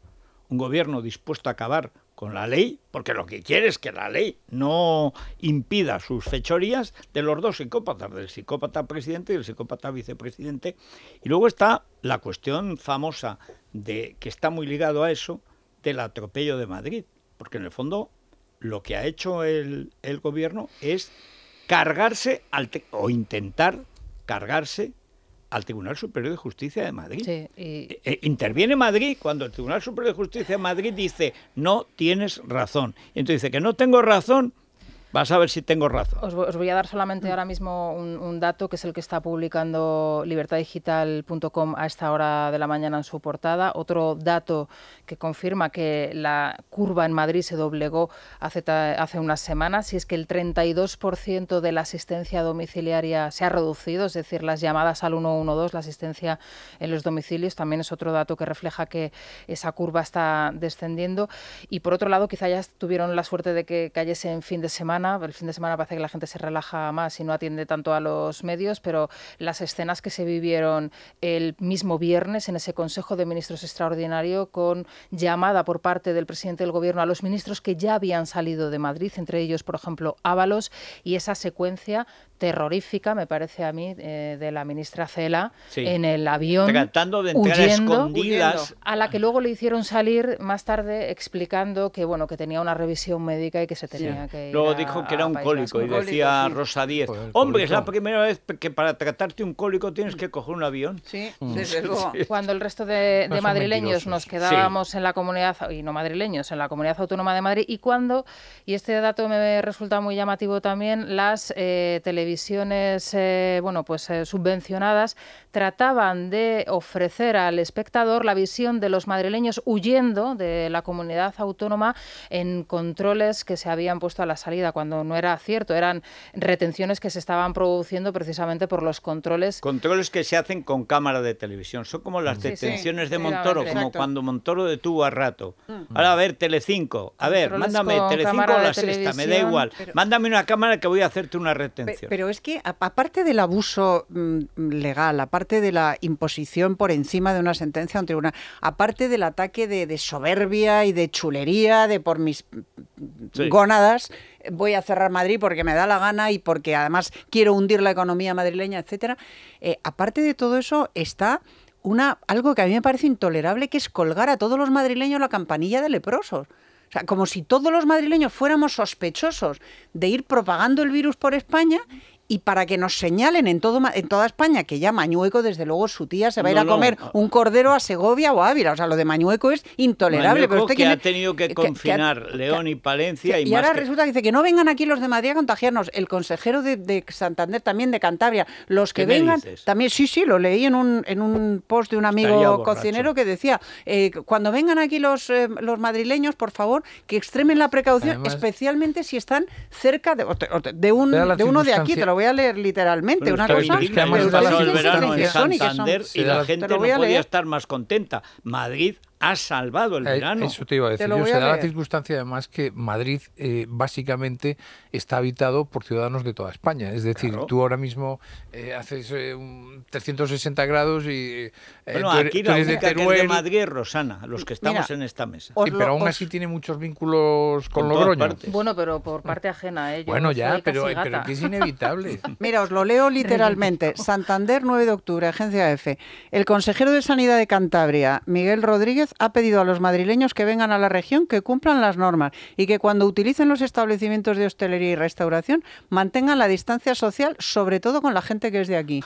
un gobierno dispuesto a acabar con la ley, porque lo que quiere es que la ley no impida sus fechorías de los dos psicópatas, del psicópata presidente y del psicópata vicepresidente. Y luego está la cuestión famosa de que está muy ligado a eso del atropello de Madrid, porque en el fondo lo que ha hecho el, gobierno es cargarse al o intentar cargarse al Tribunal Superior de Justicia de Madrid. Eh, eh, interviene Madrid cuando el Tribunal Superior de Justicia de Madrid dice, no tienes razón. entonces dice que no tengo razón, Vas a ver si tengo razón. Os, voy a dar solamente ahora mismo un, dato que es el que está publicando libertaddigital.com a esta hora de la mañana en su portada. Otro dato que confirma que la curva en Madrid se doblegó hace, hace unas semanas y es que el 32% de la asistencia domiciliaria se ha reducido, es decir, las llamadas al 112, la asistencia en los domicilios, también es otro dato que refleja que esa curva está descendiendo. Y por otro lado, quizá ya tuvieron la suerte de que cayese en fin de semana el fin de semana parece que la gente se relaja más y no atiende tanto a los medios, pero las escenas que se vivieron el mismo viernes en ese Consejo de Ministros Extraordinario con llamada por parte del presidente del Gobierno a los ministros que ya habían salido de Madrid, entre ellos, por ejemplo, Ábalos, y esa secuencia terrorífica, me parece a mí, eh, de la ministra Cela en el avión. Tratando de entrar escondidas. a la que luego le hicieron salir más tarde explicando que bueno que tenía una revisión médica y que se tenía que ir Luego dijo que era un cólico y decía Rosa Díez, pues hombre, es la primera vez que para tratarte un cólico tienes que coger un avión. Sí, desde mm. luego. Cuando el resto de, madrileños nos quedábamos en la comunidad, y no madrileños, en la comunidad autónoma de Madrid, y cuando, y este dato me resulta muy llamativo también, las eh, visiones, eh, bueno, pues, eh, subvencionadas trataban de ofrecer al espectador la visión de los madrileños huyendo de la comunidad autónoma en controles que se habían puesto a la salida, cuando no era cierto, eran retenciones que se estaban produciendo precisamente por los controles. Controles que se hacen con cámara de televisión, son como las detenciones de Montoro, como cuando Montoro detuvo a rato. Mm. Ahora a ver, Telecinco, a ver, mándame Telecinco o la sexta, me da igual, mándame una cámara que voy a hacerte una retención. Pero es que aparte del abuso mm, legal, aparte aparte de la imposición por encima de una sentencia a un tribunal, aparte del ataque de, soberbia y de chulería, de por mis gonadas, gónadas, voy a cerrar Madrid porque me da la gana y porque además quiero hundir la economía madrileña, etcétera. Eh, aparte de todo eso, está una, algo que a mí me parece intolerable, que es colgar a todos los madrileños la campanilla de leprosos. O sea, como si todos los madrileños fuéramos sospechosos de ir propagando el virus por España y para que nos señalen en, todo, en toda España que ya Mañueco, desde luego, su tía se va a ir a comer un cordero a Segovia o Ávila. O sea, lo de Mañueco es intolerable. pero que ha tenido que confinar León y Palencia. y, ahora resulta que dice que no vengan aquí los de Madrid a contagiarnos. El consejero de, Santander, también de Cantabria. Los que vengan, también, sí, sí, lo leí en un, en un post de un amigo cocinero que decía, eh, cuando vengan aquí los, eh, los madrileños, por favor, que extremen la precaución, especialmente si están cerca de, de, un, de uno de aquí. Te lo voy a leer literalmente. una cosa que, que hemos pasado el verano en Santander y la gente no podía estar más contenta. Madrid ha salvado el eh, verano. Eso te iba a decir. Yo, se da la circunstancia además que Madrid eh, básicamente está habitado por ciudadanos de toda España. Es decir, tú ahora mismo eh, haces 360 grados y... bueno, aquí la es de Madrid es Rosana, los que estamos en esta mesa. pero aún así tiene muchos vínculos con, Logroño. Bueno, pero por parte ajena. bueno, ya, pero, pero es inevitable. Mira, os lo leo literalmente. Santander, 9 de octubre, Agencia EFE. El consejero de Sanidad de Cantabria, Miguel Rodríguez, ha pedido a los madrileños que vengan a la región que cumplan las normas y que cuando utilicen los establecimientos de hostelería y restauración mantengan la distancia social, sobre todo con la gente que es de aquí.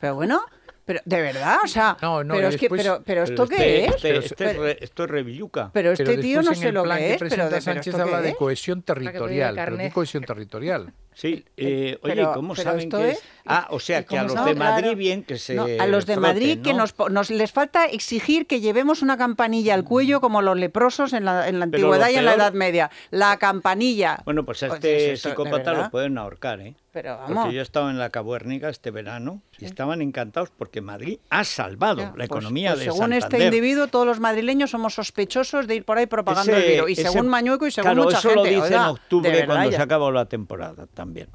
Pero bueno, pero, ¿De verdad? O sea, pero, ¿esto qué este- es? Este- este esto es revilluca Pero este tío no se lo que es. Sánchez habla de cohesión territorial. Pero ¿qué cohesión territorial? Sí, eh, eh, oye, ¿cómo saben que Ah, o sea, que a los de Madrid bien que se... a los de Madrid que nos, les falta exigir que llevemos una campanilla al cuello mm. como los leprosos en la, antigüedad y en la Edad Media. La campanilla. Bueno, pues a este psicópata lo pueden ahorcar, ¿eh? Porque yo he estado en la Cabuérnica este verano y estaban encantados porque Madrid ha salvado la pues, economía pues de según Según este individuo, todos los madrileños somos sospechosos de ir por ahí propagando el virus. Y según Mañueco y según claro, mucha eso lo dice en octubre cuando se acabó la temporada también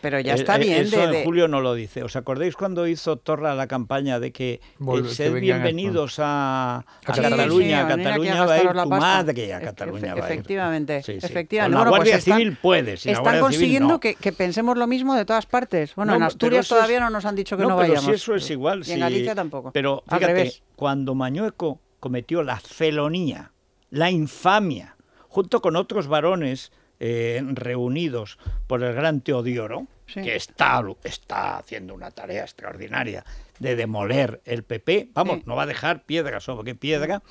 pero ya eh, está eh, bien. Eso julio no lo dice. ¿Os acordáis cuando hizo Torra la campaña de que el eh, ser bienvenidos a, Cataluña, a Cataluña va a ir tu madre, a Cataluña Efectivamente, efectivamente. la Guardia Civil puede, Están consiguiendo que, pensemos lo mismo de todas partes. Bueno, en Asturias todavía no nos han dicho que no, no pero eso es igual. Y en Galicia tampoco. Pero fíjate, cuando Mañueco cometió la felonía, la infamia, junto con otros varones eh, reunidos por el gran Teodoro, que está, está haciendo una tarea extraordinaria de demoler el PP, vamos, no va a dejar piedra sobre qué piedra,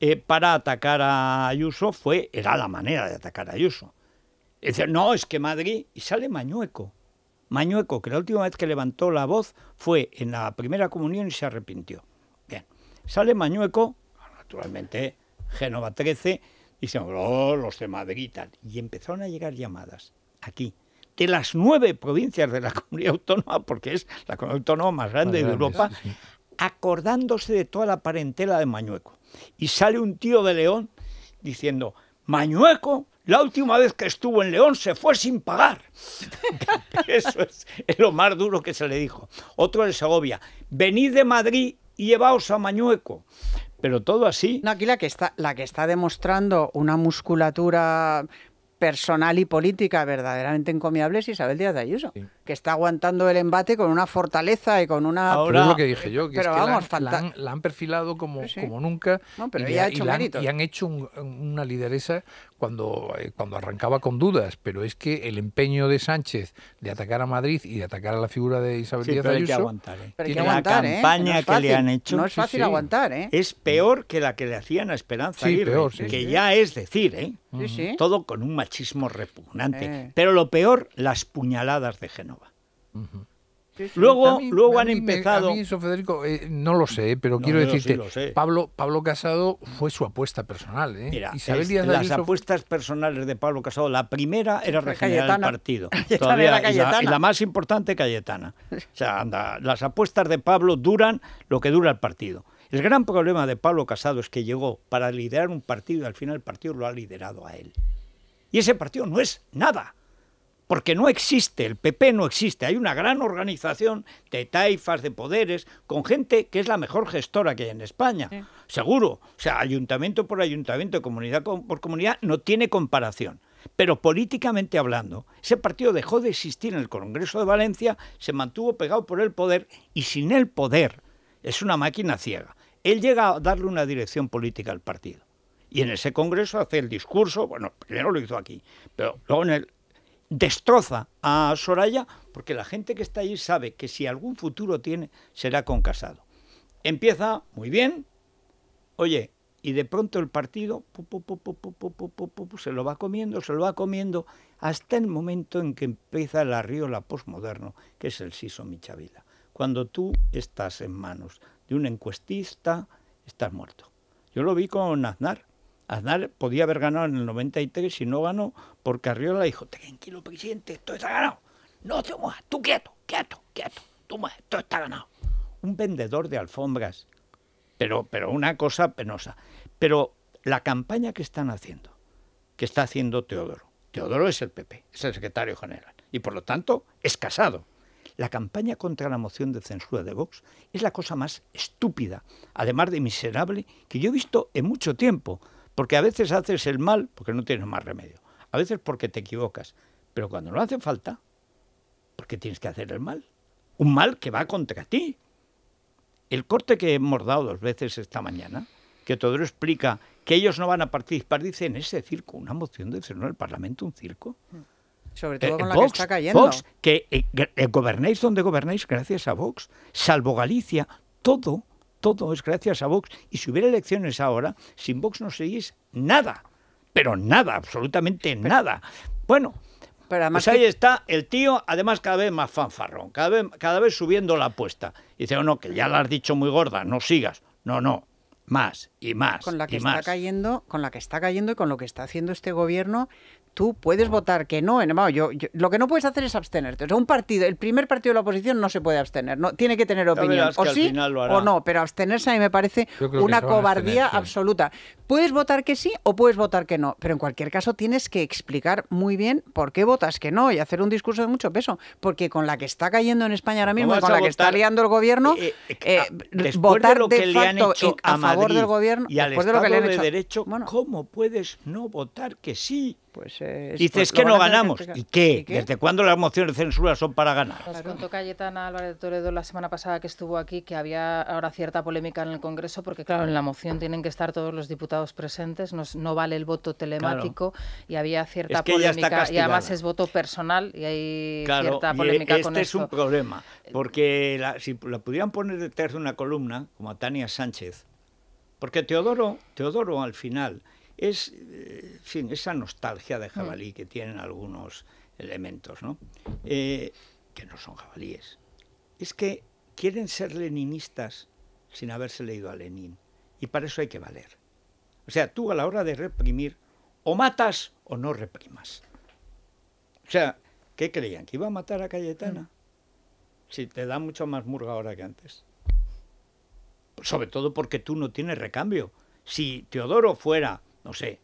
eh, para atacar a Ayuso fue, era la manera de atacar a Ayuso. Dice, no, es que Madrid, y sale Mañueco. Mañueco, que la última vez que levantó la voz fue en la primera comunión y se arrepintió. Bien, sale Mañueco, naturalmente Génova 13, y se oh, los de Madrid y tal. Y empezaron a llegar llamadas aquí, de las nueve provincias de la comunidad autónoma, porque es la comunidad autónoma más grande de Europa, acordándose de toda la parentela de Mañueco. Y sale un tío de León diciendo, Mañueco, la última vez que estuvo en León se fue sin pagar. Eso es, lo más duro que se le dijo. Otro de Segovia, venid de Madrid y llevaos a Mañueco. Pero todo así. aquí la que está, la que está demostrando una musculatura personal y política verdaderamente encomiable es Isabel Díaz de Ayuso que está aguantando el embate con una fortaleza y con una. Ahora, pero es lo que dije yo, que vamos, la, la, han, la, han, perfilado como, como nunca. pero y, ha hecho han, y han hecho una lideresa cuando, eh, cuando arrancaba con dudas, pero es que el empeño de Sánchez de atacar a Madrid y de atacar a la figura de Isabel Díaz Ayuso. Hay que aguantar, ¿eh? que aguantar, la ¿eh? campaña que le han hecho. No es fácil aguantar, ¿eh? Es peor que la que le hacían a Esperanza Aguirre, peor, que ya es decir, ¿eh? Todo con un machismo repugnante. Eh. Pero lo peor, las puñaladas de Genova. Luego, luego han empezado. A mí eh, no lo sé, pero quiero decirte, Pablo, Pablo Casado fue su apuesta personal. ¿eh? las apuestas personales de Pablo Casado, la primera era regenerar el partido. Y, la, más importante, Cayetana. O sea, anda, las apuestas de Pablo duran lo que dura el partido. El gran problema de Pablo Casado es que llegó para liderar un partido y al final el partido lo ha liderado a él. Y ese partido no es nada porque no existe, el PP no existe, hay una gran organización de taifas, de poderes, con gente que es la mejor gestora que hay en España, seguro, o sea, ayuntamiento por ayuntamiento, comunidad por comunidad, no tiene comparación. Pero políticamente hablando, ese partido dejó de existir en el Congreso de Valencia, se mantuvo pegado por el poder y sin el poder es una máquina ciega. Él llega a darle una dirección política al partido. Y en ese Congreso hace el discurso, bueno, primero lo hizo aquí, pero luego en el, destroza a Soraya porque la gente que está ahí sabe que si algún futuro tiene será con Casado. Empieza muy bien, oye, y de pronto el partido se lo va comiendo, se lo va comiendo, hasta el momento en que empieza la riola postmoderno, que es el Siso Michavila. Cuando tú estás en manos de un encuestista, estás muerto. Yo lo vi con Aznar. Aznar podía haber ganado en el 93 y no ganó porque Arriola dijo, tranquilo presidente, esto está ganado. No te muevas, tú quieto, quieto, quieto, tú mueves, esto está ganado. Un vendedor de alfombras, pero, pero una cosa penosa. Pero la campaña que están haciendo, que está haciendo Teodoro, Teodoro es el PP, es el secretario general, y por lo tanto es casado. La campaña contra la moción de censura de Vox es la cosa más estúpida, además de miserable, que yo he visto en mucho tiempo. Porque a veces haces el mal porque no tienes más remedio. A veces porque te equivocas. Pero cuando no hace falta, porque tienes que hacer el mal. Un mal que va contra ti. El corte que hemos dado dos veces esta mañana, que todo lo explica que ellos no van a participar, dice en ese circo, una moción de censura el Parlamento, un circo. Sobre todo eh, con la que está cayendo. Vox, que eh, eh, donde gobernáis gracias a Vox, salvo Galicia, todo todo es gracias a Vox. Y si hubiera elecciones ahora, sin Vox no seguís nada, pero nada, absolutamente nada. Bueno, pero pues ahí está el tío, además cada vez más fanfarrón, cada vez, cada vez subiendo la apuesta. Y dice, oh, no, que ya la has dicho muy gorda, no sigas. No, no, más y más. Con la que está cayendo, con la que está cayendo y con lo que está haciendo este gobierno, tú puedes votar que no. en yo, lo que no puedes hacer es abstenerte. O sea, un partido, el primer partido de la oposición no se puede abstener. No, tiene que tener opinión. O sí o no, pero abstenerse a mí me parece una cobardía absoluta. Puedes votar que sí o puedes votar que no, pero en cualquier caso tienes que explicar muy bien por qué votas que no y hacer un discurso de mucho peso, porque con la que está cayendo en España ahora mismo con la que está liando el gobierno, eh, eh, eh ah, votar de, que facto a, favor del gobierno y después de lo que le han hecho, de derecho, ¿cómo puedes no votar que sí? Pues eh, Dices pues, que no ganamos. ¿Y, qué? ¿Desde cuándo las mociones de censura son para ganar? Nos pues contó Cayetana Álvarez Toledo la semana pasada que estuvo aquí que había ahora cierta polémica en el Congreso porque, claro, en la moción tienen que estar todos los diputados presentes, no, no vale el voto telemático y había cierta polémica. Y además es voto personal y hay cierta polémica este con es es un problema, porque la, si la pudieran poner detrás de una columna, como a Tania Sánchez, porque Teodoro, Teodoro al final es, fin, eh, esa nostalgia de mm. jabalí que tienen algunos elementos, ¿no? Eh, que no son jabalíes. Es que quieren ser leninistas sin haberse leído a Lenin. Y para eso hay que valer. O sea, tú a la hora de reprimir, o matas o no reprimas. O sea, ¿qué creían? ¿Que iba a matar a Cayetana? Mm. Si te da mucho más murga ahora que antes. Sobre todo porque tú no tienes recambio. Si Teodoro fuera, no sé,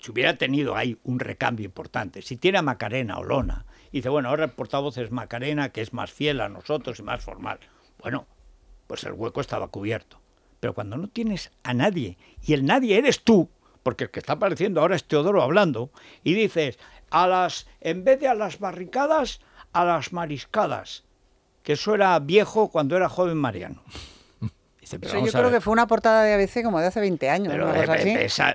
si hubiera tenido ahí un recambio importante, si tiene a Macarena o Lona, y dice, bueno, ahora el portavoz es Macarena, que es más fiel a nosotros y más formal. Bueno, pues el hueco estaba cubierto. Pero cuando no tienes a nadie y el nadie eres tú, porque el que está apareciendo ahora es Teodoro hablando, y dices, a las, en vez de a las barricadas, a las mariscadas, que eso era viejo cuando era joven Mariano yo creo que fue una portada de ABC como de hace 20 años.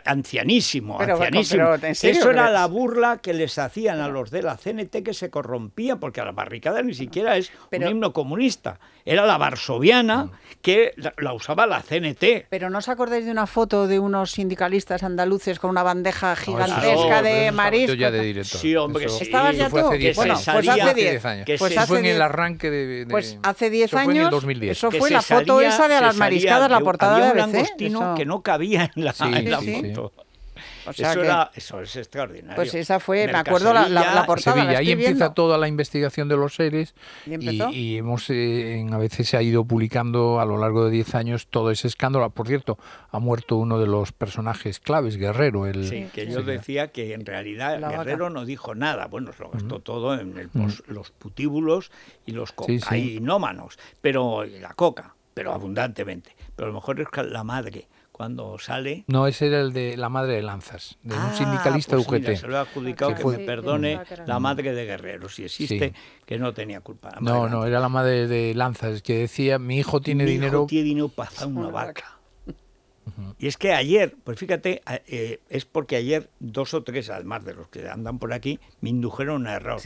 ancianísimo, Eso era la burla que les hacían a los de la CNT que se corrompía, porque a la barricada ni siquiera es un himno comunista. Era la varsoviana mm. que la, usaba la CNT. Pero ¿no os acordáis de una foto de unos sindicalistas andaluces con una bandeja gigantesca de marisco? Yo ya de director. Sí, hombre, Estabas ya tú. Que bueno, pues hace 10 años. Pues hace 10 años. Eso fue en el 2010. Eso fue la foto esa de las la portada de que no cabía en la, foto. eso, es extraordinario. Pues esa fue, me acuerdo la, portada. Sevilla. Ahí empieza toda la investigación de los seres y, hemos, eh, a veces se ha ido publicando a lo largo de 10 años todo ese escándalo. Por cierto, ha muerto uno de los personajes claves, Guerrero. El, que yo decía que en realidad Guerrero no dijo nada. Bueno, se lo gastó todo en los, putíbulos y los cocainómanos, pero la coca pero abundantemente. Pero a lo mejor es la madre, cuando sale. No, ese era el de la madre de Lanzas, de un ah, pues sindicalista de UGT. se lo ha adjudicado, que, me perdone, la madre de guerreros. si existe, que no tenía culpa. No, no, era la madre de Lanzas, que decía, mi hijo tiene dinero... Mi tiene dinero para una vaca. Y es que ayer, pues fíjate, eh, es porque ayer dos o tres, además de los que andan por aquí, me indujeron a error.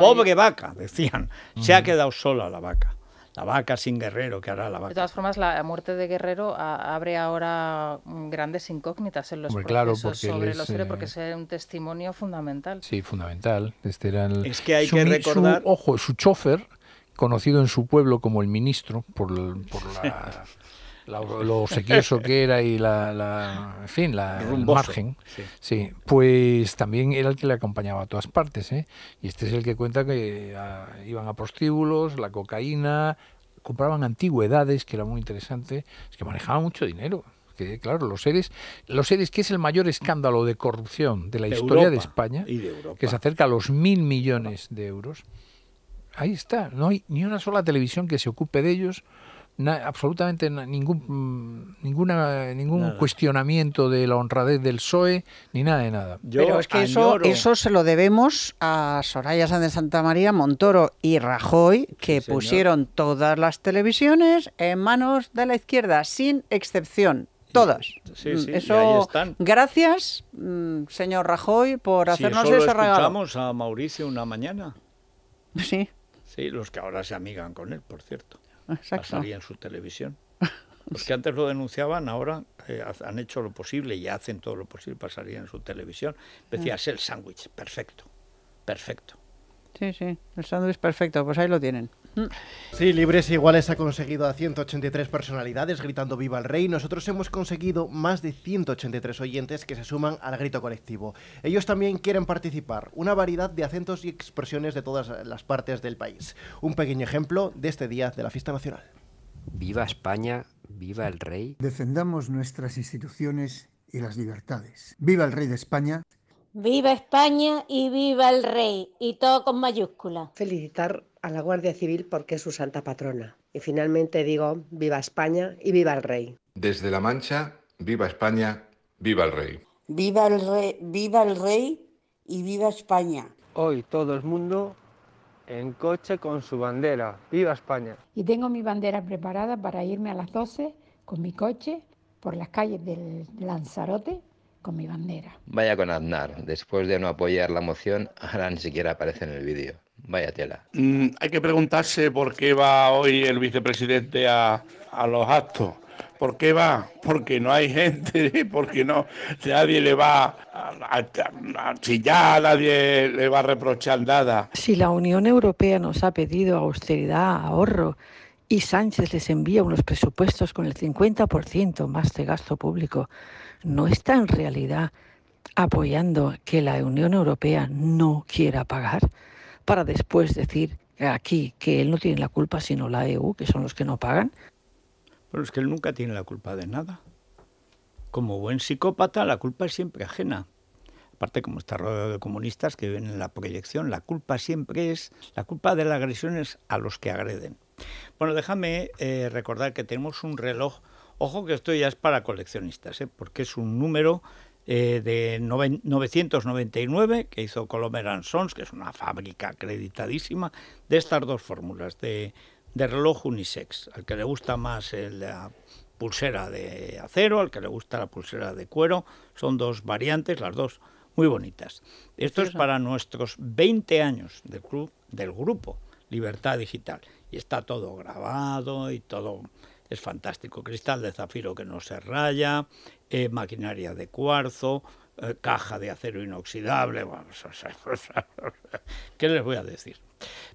Pobre vaca, decían, se ha quedado sola la vaca la vaca sin Guerrero, que hará la vaca. De todas formas, la muerte de Guerrero ah, abre ahora mm, grandes incógnitas en los sobre los héroes, porque eh, es un testimonio fundamental. Sí, fundamental. Este era es que hay su, que recordar... ojo, su chofer, conocido en su pueblo como el ministro, por, por la... lo obsequioso que era y la, en fin, la, margen. Sí. pues también era el que le acompañaba a todas partes. ¿eh? Y este es el que cuenta que ah, iban a prostíbulos, la cocaína, compraban antigüedades, que era muy interesante, es que manejaba mucho dinero. Que, claro, los seres, los seres que es el mayor escándalo de corrupción de la historia de España, que se acerca a los mil millones de euros. Ahí está, no hay ni una sola televisión que se ocupe de ellos, absolutamente ningún mm, ninguna ningún cuestionamiento de la honradez del PSOE ni nada de nada. Yo es que eso, se lo debemos a Soraya Sánchez Santa María, Montoro y Rajoy que pusieron todas las televisiones en manos de la izquierda sin excepción todas. Mm, gracias, mm, señor Rajoy, por hacernos ese escuchamos a Mauricio una mañana. Sí. Sí, los que ahora se amigan con él, por cierto pasaría en su televisión. Los que antes lo denunciaban ahora eh, han hecho lo posible y hacen todo lo posible, pasaría en su televisión. es el sándwich, perfecto, perfecto. Sí, sí, el sándwich perfecto, pues ahí lo tienen. Sí, Libres Iguales ha conseguido a 183 personalidades gritando Viva el Rey. Nosotros hemos conseguido más de 183 oyentes que se suman al grito colectivo. Ellos también quieren participar. Una variedad de acentos y expresiones de todas las partes del país. Un pequeño ejemplo de este día de la fiesta nacional. Viva España, viva el Rey. Defendamos nuestras instituciones y las libertades. Viva el Rey de España. Viva España y viva el Rey. Y todo con mayúscula. Felicitar a la Guardia Civil porque es su santa patrona. Y finalmente digo, viva España y viva el rey. Desde La Mancha, viva España, viva el rey. Viva el rey, viva el rey y viva España. Hoy todo el mundo en coche con su bandera. ¡Viva España! Y tengo mi bandera preparada para irme a las 12 con mi coche por las calles del Lanzarote con mi bandera. Vaya con Aznar, después de no apoyar la moción, ahora ni siquiera aparece en el vídeo. Vaya tela. Mm, hay que preguntarse por qué va hoy el vicepresidente a, los actos. ¿Por qué va? Porque no hay gente, porque no, nadie le va a, nadie le va a reprochar nada. Si la Unión Europea nos ha pedido austeridad, ahorro, y Sánchez les envía unos presupuestos con el 50% más de gasto público, ¿no está en realidad apoyando que la Unión Europea no quiera pagar? para después decir aquí que él no tiene la culpa sino la EU, que son los que no pagan. Pero es que él nunca tiene la culpa de nada. Como buen psicópata, la culpa es siempre ajena. Aparte, como está rodeado de comunistas que ven en la proyección, la culpa siempre es la culpa de las agresiones a los que agreden. Bueno, déjame eh, recordar que tenemos un reloj. Ojo que esto ya es para coleccionistas, ¿eh? porque es un número eh, de 999 que hizo Colomer Sons, que es una fábrica acreditadísima, de estas dos fórmulas, de, de reloj unisex. Al que le gusta más la pulsera de acero, al que le gusta la pulsera de cuero, son dos variantes, las dos muy bonitas. Esto es para nuestros 20 años del club, del grupo Libertad Digital. Y está todo grabado y todo es fantástico. Cristal de zafiro que no se raya, eh, maquinaria de cuarzo, eh, caja de acero inoxidable. ¿Qué les voy a decir?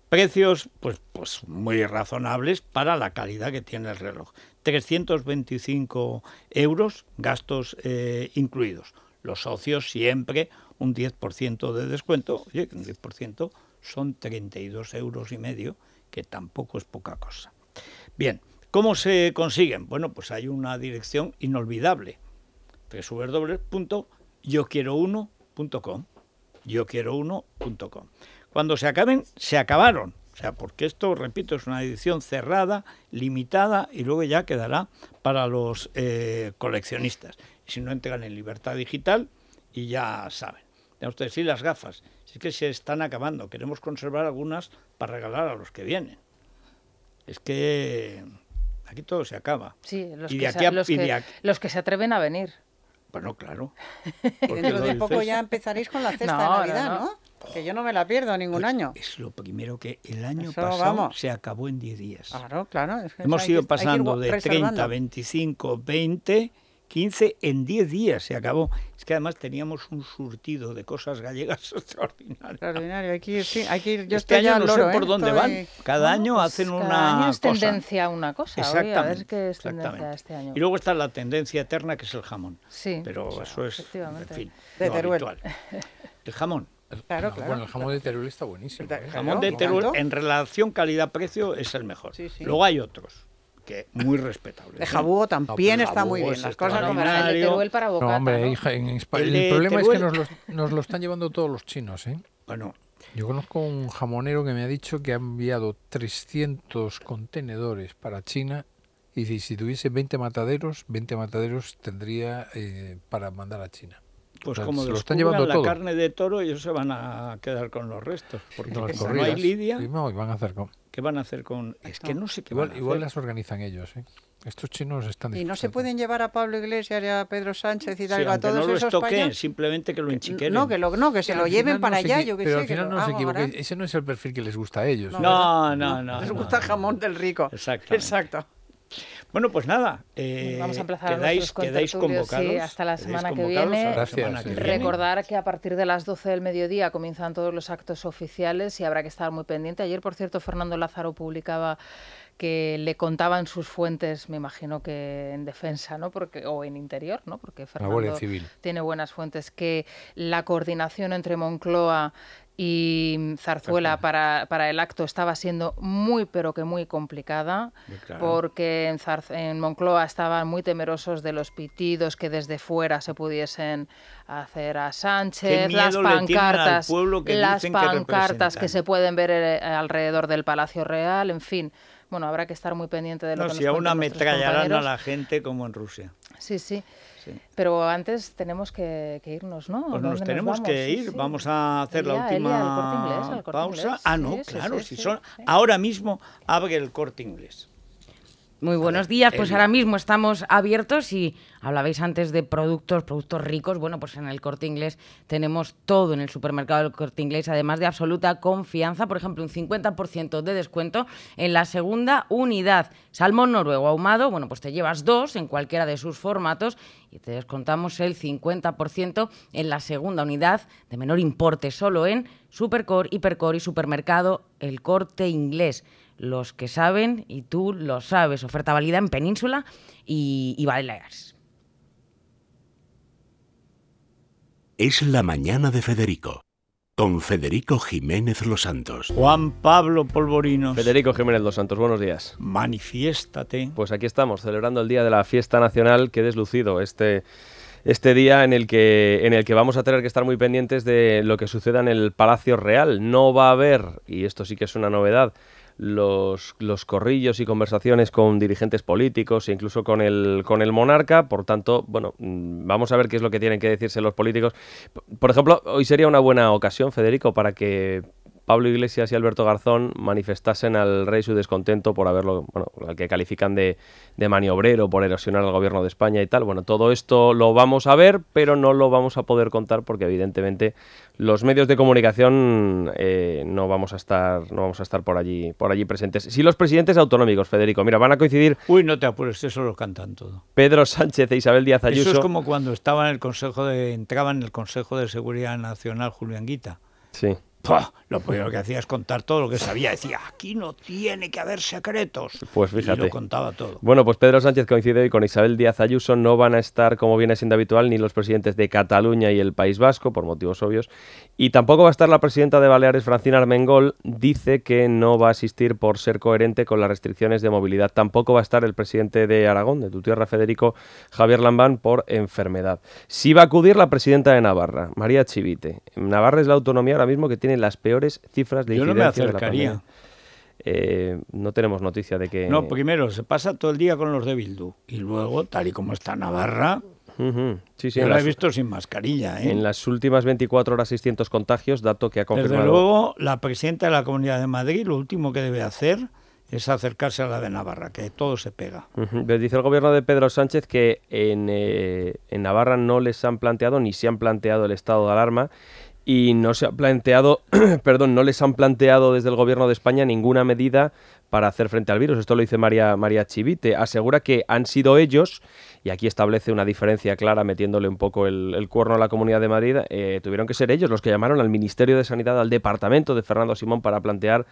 Precios pues, pues muy razonables para la calidad que tiene el reloj. 325 euros, gastos eh, incluidos. Los socios siempre un 10% de descuento. un 10% son 32 euros y medio, que tampoco es poca cosa. Bien, ¿Cómo se consiguen? Bueno, pues hay una dirección inolvidable. quiero 1com Cuando se acaben, se acabaron. O sea, porque esto, repito, es una edición cerrada, limitada y luego ya quedará para los eh, coleccionistas. Si no entran en libertad digital y ya saben. Ya ustedes, sí, las gafas. es que se están acabando. Queremos conservar algunas para regalar a los que vienen. Es que Aquí todo se acaba. Sí, los, que, se, los, que, se atreven a venir. Bueno, claro. Dentro de poco ya empezaréis con la cesta de Navidad, ¿no? no. Que yo no me la pierdo ningún pues año. Es lo primero que el año pasado se acabó en 10 días. Claro, claro. Hemos ido pasando de 30, 25, 20 15 en 10 días se acabó. Es que además teníamos un surtido de cosas gallegas extraordinarias. Extraordinario, hay que ir, Yo este año no sé por ¿eh? dónde van. Cada año pues hacen una año es tendencia una cosa. Exactamente. a ver qué es tendencia este año. Y luego está la tendencia eterna que es el jamón. Sí. Pero eso es, en fin, de Teruel El jamón. Claro, claro. Bueno, el jamón de Teruel está buenísimo. El ¿eh? jamón de Teruel en relación calidad-precio es el mejor. Luego hay otros muy respetable. el Jabugo también está muy bien. Las cosas el para en el, problema es que nos lo, están llevando todos los chinos, ¿eh? Bueno, yo conozco un jamonero que me ha dicho que ha enviado 300 contenedores para China y si tuviese 20 mataderos, 20 mataderos tendría eh, para mandar a China. Pues como se lo están llevando la carne de toro, ellos se van a quedar con los restos. Porque no, hay lidia. van a hacer con... ¿Qué van a hacer con.? Es que no sé Igual, igual las organizan ellos, ¿eh? Estos chinos están Y no se pueden llevar a Pablo Iglesias a Pedro Sánchez y tal, a todos no esos toquen, simplemente que lo enchiquen. No, que, no, que se lo lleven para allá, yo pero Al final no se equivoquen, ese no es el perfil que les gusta a ellos. No, no, no. no les gusta el jamón del rico. Exacto. Exacto. Bueno, pues nada. Eh, vamos a quedáis, convocados. hasta la semana que viene. Recordar que a partir de las 12 del mediodía comienzan todos los actos oficiales y habrá que estar muy pendiente. Ayer, por cierto, Fernando Lázaro publicaba que le contaban sus fuentes, me imagino que en defensa, ¿no? Porque o en interior, ¿no? Porque Fernando tiene buenas fuentes que la coordinación entre Moncloa y Zarzuela para, para, el acto estaba siendo muy, pero que muy complicada, porque en, en, Moncloa estaban muy temerosos de los pitidos que desde fuera se pudiesen hacer a Sánchez, las pancartas, que las pancartas que, se pueden ver eh, alrededor del Palacio Real, en fin. Bueno, habrá que estar muy pendiente de lo no, que si aún ametrallarán a la gente como en Rusia. Sí, sí. Pero antes tenemos que, irnos, ¿no? Pues nos tenemos que ir. Vamos a hacer la última pausa. Ah, no, claro, Ahora mismo abre el corte inglés. Muy buenos días, pues ahora mismo estamos abiertos y hablabais antes de productos, productos ricos. Bueno, pues en el corte inglés tenemos todo en el supermercado del corte inglés, además de absoluta confianza. Por ejemplo, un 50% de descuento en la segunda unidad. Salmón noruego ahumado, bueno, pues te llevas dos en cualquiera de sus formatos y te descontamos el 50% en la segunda unidad de menor importe, solo en Supercore, Hipercore y Supermercado El Corte Inglés los que saben y tú lo sabes. Oferta válida en Península y, Es la mañana de Federico. Con Federico Jiménez Los Santos. Juan Pablo Polvorinos. Federico Jiménez Los Santos, buenos días. Manifiéstate. Pues aquí estamos, celebrando el día de la fiesta nacional. Qué deslucido este este día en el que en el que vamos a tener que estar muy pendientes de lo que suceda en el Palacio Real. No va a haber, y esto sí que es una novedad, los, los corrillos y conversaciones con dirigentes políticos e incluso con el, con el monarca. Por tanto, bueno, mm, vamos a ver qué es lo que tienen que decirse los políticos. Por ejemplo, hoy sería una buena ocasión, Federico, para que Pablo Iglesias y Alberto Garzón manifestasen al rey su descontento por haberlo, bueno, al que califican de, maniobrero, por erosionar al gobierno de España y tal. Bueno, todo esto lo vamos a ver, pero no lo vamos a poder contar porque evidentemente los medios de comunicación eh, no vamos a estar, no vamos a estar por allí, por allí presentes. Si los presidentes autonómicos, Federico. Mira, van a coincidir. Uy, no te apures, eso lo cantan todo. Pedro Sánchez e Isabel Díaz Ayuso. Eso es como cuando en el Consejo de, entraba en el Consejo de Seguridad Nacional Julián Guita. Sí lo primero que hacía es contar todo lo que sabía. Decía, aquí no tiene que haber secretos. Pues fíjate. Y lo contaba todo. Bueno, pues Pedro Sánchez coincide hoy con Isabel Díaz Ayuso. No van a estar, como viene siendo habitual, ni los presidentes de Cataluña y el País Vasco, por motivos obvios. Y tampoco va a estar la presidenta de Baleares, Francina Armengol. Dice que no va a asistir por ser coherente con las restricciones de movilidad. Tampoco va a estar el presidente de Aragón, de tu tierra, Federico Javier Lambán, por enfermedad. Sí va a acudir la presidenta de Navarra, María Chivite. Navarra es la autonomía ahora mismo que tiene las peores cifras de Yo no me acercaría. Eh, no tenemos noticia de que... No, primero, se pasa todo el día con los de Bildu. Y luego, tal y como está Navarra, lo Yo he visto sin mascarilla. ¿eh? En las últimas 24 horas 600 contagios, dato que ha confirmado. Desde luego, la presidenta de la Comunidad de Madrid lo último que debe hacer es acercarse a la de Navarra, que todo se pega. Dice el gobierno de Pedro Sánchez que en, eh, en Navarra no les han planteado ni se han planteado el estado de alarma y no se ha planteado, perdón, no les han planteado desde el gobierno de España ninguna medida para hacer frente al virus. Esto lo dice María, María Chivite. Asegura que han sido ellos, y aquí establece una diferencia clara metiéndole un poco el, cuerno a la Comunidad de Madrid, eh, tuvieron que ser ellos los que llamaron al Ministerio de Sanidad, al departamento de Fernando Simón para plantear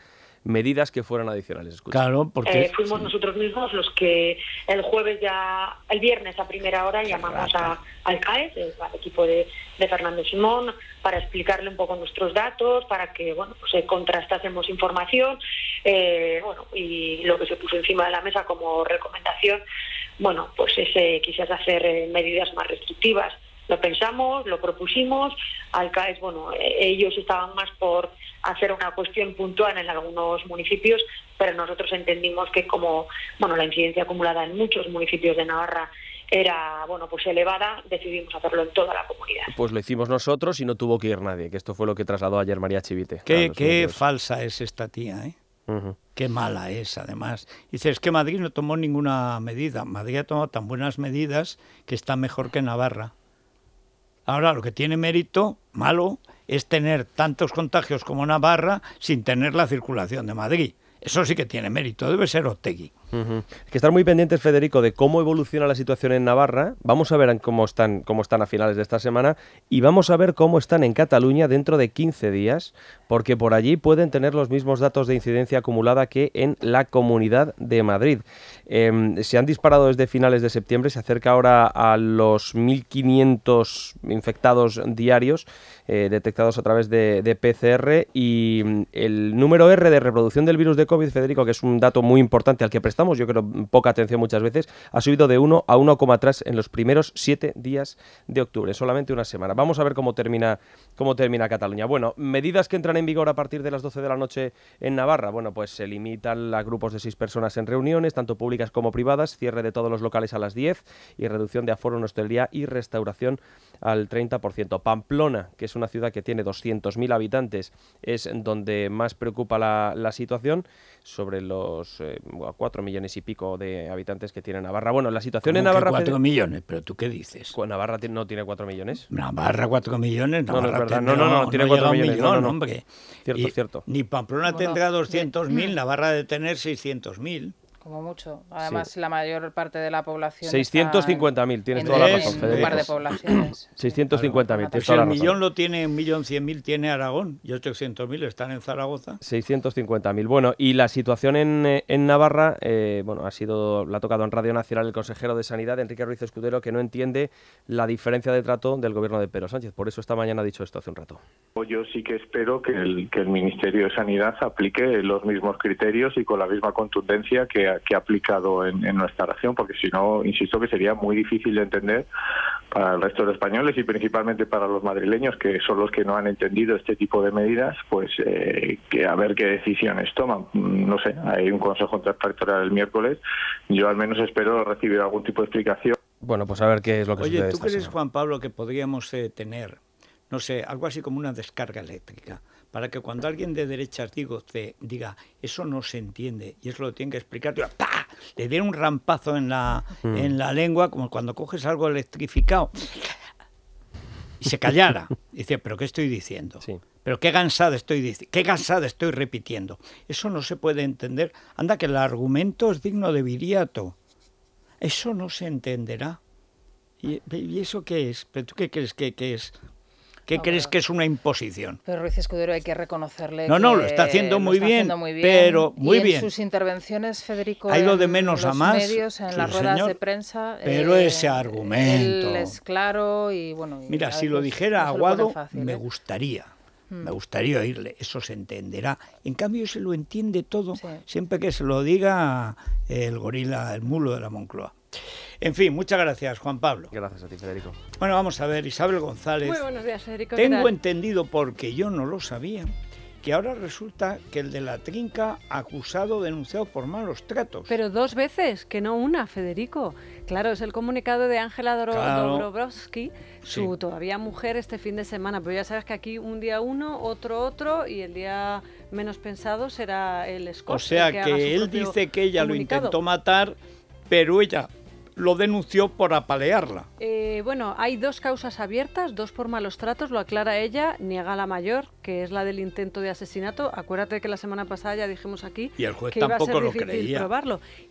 medidas que fueran adicionales. Claro, porque eh, fuimos nosotros mismos los que el jueves ya, el viernes a primera hora llamamos a, al CAES, al equipo de, de Fernando Simón, para explicarle un poco nuestros datos, para que bueno, pues, eh, contrastásemos información eh, y lo que se puso encima de la mesa como recomendación, bueno, pues es quizás hacer eh, medidas más restrictivas. Lo pensamos, lo propusimos, al CAES, bueno, ellos estaban más por hacer una cuestión puntual en algunos municipios, pero nosotros entendimos que como, bueno, la incidencia acumulada en muchos municipios de Navarra era bueno pues elevada, decidimos hacerlo en toda la comunidad. Pues lo hicimos nosotros y no tuvo que ir nadie, que esto fue lo que trasladó ayer María Chivite. Qué, falsa es esta tía, ¿eh? Qué mala es, además. Dice, es que Madrid no tomó ninguna medida. Madrid ha tomado tan buenas medidas que está mejor que Navarra. Ahora, lo que tiene mérito, malo, es tener tantos contagios como Navarra sin tener la circulación de Madrid. Eso sí que tiene mérito, debe ser Otegui. Hay que estar muy pendientes, Federico, de cómo evoluciona la situación en Navarra. Vamos a ver cómo están, cómo están a finales de esta semana y vamos a ver cómo están en Cataluña dentro de 15 días, porque por allí pueden tener los mismos datos de incidencia acumulada que en la comunidad de Madrid. Em, se han disparado desde finales de septiembre, se acerca ahora a los 1.500 infectados diarios eh, detectados a través de, PCR y mm, el número R de reproducción del virus de COVID, Federico, que es un dato muy importante al que prestamos yo creo poca atención muchas veces, ha subido de 1 a 1,3 en los primeros 7 días de octubre, solamente una semana. Vamos a ver cómo termina, cómo termina Cataluña. Bueno, medidas que entran en vigor a partir de las 12 de la noche en Navarra. Bueno, pues se limitan a grupos de 6 personas en reuniones, tanto públicas como privadas, cierre de todos los locales a las 10 y reducción de aforo en hostelería y restauración al 30%. Pamplona, que es una ciudad que tiene 200.000 habitantes, es donde más preocupa la, situación sobre los eh, millones y pico de habitantes que tiene Navarra. Bueno, la situación en Navarra... 4 millones, pero tú qué dices. ¿Navarra no tiene 4 millones? Navarra 4 millones, Navarra no, no, es verdad. Tendrá, no, no, no, tiene 4 millones. Millón, no, no, hombre. Cierto, y, cierto. Ni Pamplona bueno, tendrá 200.000, eh, mm. Navarra de tener 600.000. Como mucho. Además, la mayor parte de la población. 650.000, tienes toda la razón, Federico. de poblaciones. 650.000, claro. Si El millón lo tiene, un millón cien mil tiene Aragón y 800.000 están en Zaragoza. 650.000. Bueno, y la situación en, eh, en Navarra, eh, bueno, ha sido, la ha tocado en Radio Nacional el consejero de Sanidad, Enrique Ruiz Escudero, que no entiende la diferencia de trato del gobierno de Pedro Sánchez. Por eso esta mañana ha dicho esto hace un rato. Yo sí que espero que el, que el Ministerio de Sanidad aplique los mismos criterios y con la misma contundencia que, que ha aplicado en, nuestra región, porque si no, insisto que sería muy difícil de entender para el resto de españoles y principalmente para los madrileños, que son los que no han entendido este tipo de medidas, pues eh, que a ver qué decisiones toman. Mm, no sé, hay un consejo transpartorial el miércoles. Yo al menos espero recibir algún tipo de explicación. Bueno, pues a ver qué es lo que Oye, ¿tú crees, Juan Pablo, que podríamos eh, tener, no sé, algo así como una descarga eléctrica? para que cuando alguien de derechas digo, te diga, eso no se entiende y eso lo tiene que explicar, le diera un rampazo en la, mm. en la lengua, como cuando coges algo electrificado y se callara. Y dice, pero ¿qué estoy diciendo? Pero qué cansada estoy qué cansada estoy repitiendo. Eso no se puede entender. Anda que el argumento es digno de Viriato. Eso no se entenderá. ¿Y, eso qué es? ¿Pero tú qué crees que, que es? ¿Qué crees que es una imposición? Pero Ruiz Escudero hay que reconocerle. No, no, lo está haciendo muy, bien, muy bien, en sus intervenciones, Federico. Ha ido de menos a más. Medios, en las ruedas de prensa. Pero eh, ese argumento. claro y bueno. Mira, si lo dijera Aguado, me ¿eh? gustaría. Mm. Me gustaría oírle, eso se entenderá. En cambio, se lo entiende todo, siempre que se lo diga el gorila, el mulo de la Moncloa. En fin, muchas gracias, Juan Pablo. Gracias a ti, Federico. Bueno, vamos a ver, Isabel González. Muy buenos días, Federico. Tengo entendido, porque yo no lo sabía, que ahora resulta que el de la trinca acusado, denunciado por malos tratos. Pero dos veces, que no una, Federico. Claro, es el comunicado de Ángela Dor su todavía mujer, este fin de semana. Pero ya sabes que aquí un día uno, otro otro, y el día menos pensado será el escorpión. O sea que, él dice que ella lo intentó matar, pero ella lo denunció por apalearla. Eh, bueno, hay dos causas abiertas, dos por malos tratos, lo aclara ella, niega la mayor, que es la del intento de asesinato. Acuérdate que la semana pasada ya dijimos aquí y el juez tampoco lo difícil creía.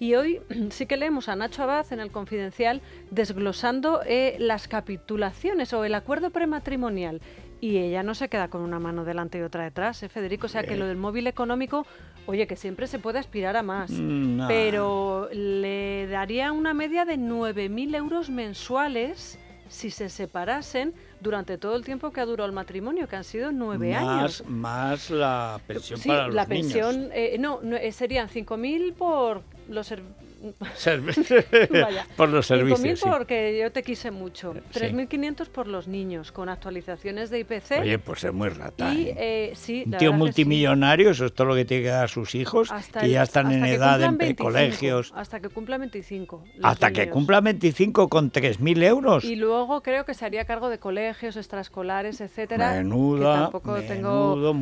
Y hoy sí que leemos a Nacho Abad en el Confidencial desglosando eh, las capitulaciones o el acuerdo prematrimonial y ella no se queda con una mano delante y otra detrás, ¿eh, Federico? O sea, que eh. lo del móvil económico, oye, que siempre se puede aspirar a más, mm, pero le daría una media de 9.000 euros mensuales si se separasen durante todo el tiempo que ha durado el matrimonio, que han sido nueve años. Más la pensión para los la pensión, eh, no, no, eh, serían 5.000 por los por los servicios. porque yo te quise mucho. 3.500 por los niños, con actualizaciones de IPC. Oye, pues es muy rata. Y, ¿eh? Eh, Un tío multimillonario, eso es todo lo que tiene que dar a sus hijos, hasta que ya están en edad en colegios. Hasta que cumpla 25. Hasta que cumpla 25 con 3.000 euros. Y luego creo que se haría cargo de colegios, extraescolares, etcétera. Menuda, menudo tengo...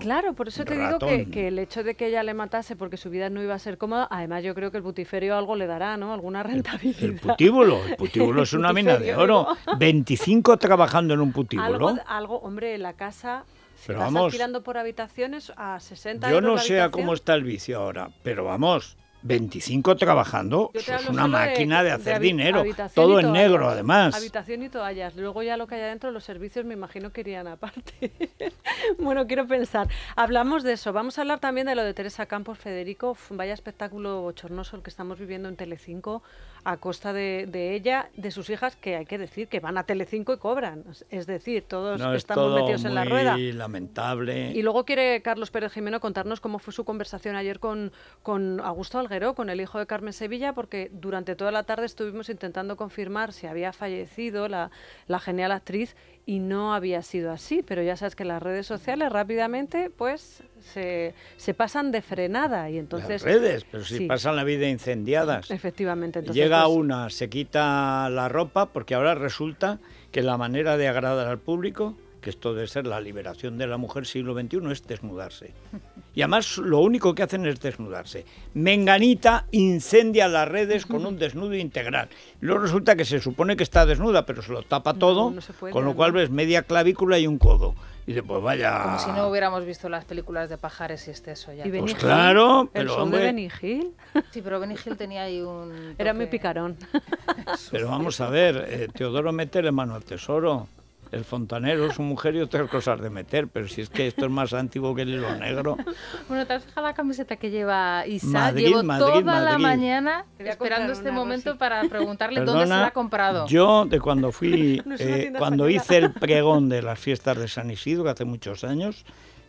Claro, por eso te digo que, el hecho de que ella le matase porque su vida no iba a ser cómoda, además yo creo que el putiferio algo le dará, ¿no? Alguna rentabilidad. El, el putíbulo, el putíbulo es una mina de oro. 25 trabajando en un putíbulo. Algo, algo hombre, la casa... Si vamos, alquilando por habitaciones a 60 Yo no sé cómo está el vicio ahora, pero vamos, 25 trabajando, es una máquina de, hacer dinero, todo en negro además. Habitación y toallas, luego ya lo que hay adentro, los servicios me imagino que irían aparte. bueno, quiero pensar. Hablamos de eso, vamos a hablar también de lo de Teresa Campos, Federico, vaya espectáculo bochornoso el que estamos viviendo en Telecinco a costa de, ella, de sus hijas, que hay que decir que van a Telecinco y cobran. Es decir, todos estamos metidos en la rueda. lamentable. Y luego quiere Carlos Pérez Jimeno contarnos cómo fue su conversación ayer con, con Augusto Alguer con el hijo de Carmen Sevilla, porque durante toda la tarde estuvimos intentando confirmar si había fallecido la, la genial actriz y no había sido así, pero ya sabes que las redes sociales rápidamente pues se, se pasan de frenada y entonces... Las redes, pero si pasan la vida incendiadas. Efectivamente. Llega pues una, se quita la ropa porque ahora resulta que la manera de agradar al público que esto debe ser la liberación de la mujer siglo XXI, es desnudarse. Y además lo único que hacen es desnudarse. Menganita incendia las redes con un desnudo integral. Luego resulta que se supone que está desnuda, pero se lo tapa todo, con lo cual ves media clavícula y un codo. Y dice, pues vaya... Como si no hubiéramos visto las películas de pajares y exceso. ya. ¿Y pues claro, pero hombre... Sí, pero Benny tenía ahí un... Era muy picarón. Pero vamos a ver, eh, Teodoro mete la mano al tesoro el fontanero, su mujer y otras cosas de meter, pero si es que esto es más antiguo que el hilo negro. Bueno, te has dejado la camiseta que lleva Isa, Madrid, Madrid, toda la mañana esperando este momento para preguntarle dónde se la ha comprado. Yo, de cuando fui, eh, cuando hice el pregón de las fiestas de San Isidro, hace muchos años,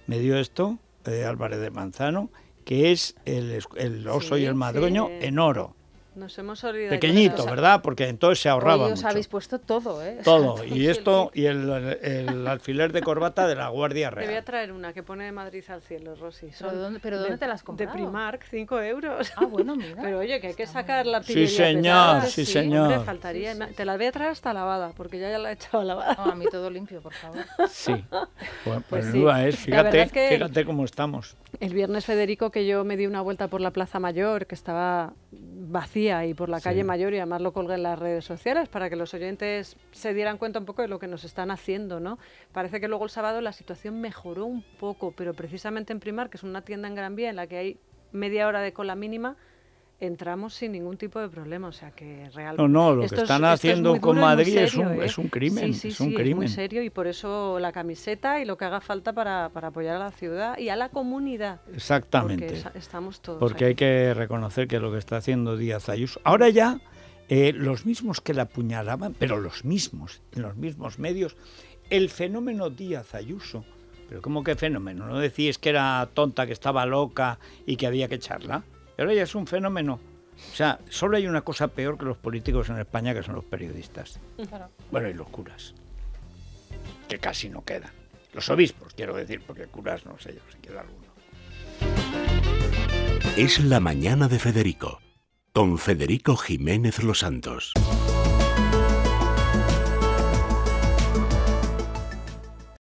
me dio esto, de eh, Álvarez de Manzano, que es el, oso y el madroño en oro nos hemos olvidado. Pequeñito, ¿verdad? Porque entonces se ahorraba. Os habéis puesto todo, ¿eh? Todo. Y esto, y el, alfiler de corbata de la Guardia Real. Te voy a traer una que pone Madrid al cielo, Rosy. ¿Pero dónde, pero de, te las compras? De Primark, 5 euros. Ah, bueno, mira. Pero oye, que hay que sacar la Sí, señor, sí, señor. Hombre, faltaría. Te la voy a traer hasta lavada, porque ya la he echado lavada. No, ah, a mí todo limpio, por favor. Sí. Bueno, pues, es. Pues ¿eh? Fíjate, es que fíjate cómo estamos. El viernes, Federico, que yo me di una vuelta por la Plaza Mayor, que estaba vacía y por la calle Mayor y además lo colgué en las redes sociales para que los oyentes se dieran cuenta un poco de lo que nos están haciendo, ¿no? Parece que luego el sábado la situación mejoró un poco, pero precisamente en Primar, que es una tienda en Gran Vía en la que hay media hora de cola mínima, entramos sin ningún tipo de problema. O sea que realmente. No, no, lo que están haciendo con Madrid es, un, ¿eh? es, un, crimen. es un crimen. muy serio y por eso la camiseta y lo que haga falta para, apoyar a la ciudad y a la comunidad. Exactamente. Porque estamos todos. Porque hay que reconocer que lo que está haciendo Díaz Ayuso. Ahora ya. Eh, los mismos que la apuñalaban, pero los mismos, en los mismos medios, el fenómeno Díaz Ayuso. Pero ¿cómo qué fenómeno? ¿No decís que era tonta, que estaba loca y que había que echarla? Y ahora ya es un fenómeno. O sea, solo hay una cosa peor que los políticos en España, que son los periodistas. Bueno, y los curas, que casi no quedan. Los obispos, quiero decir, porque curas no sé yo si queda alguno. Es la mañana de Federico, con Federico Jiménez Los Santos.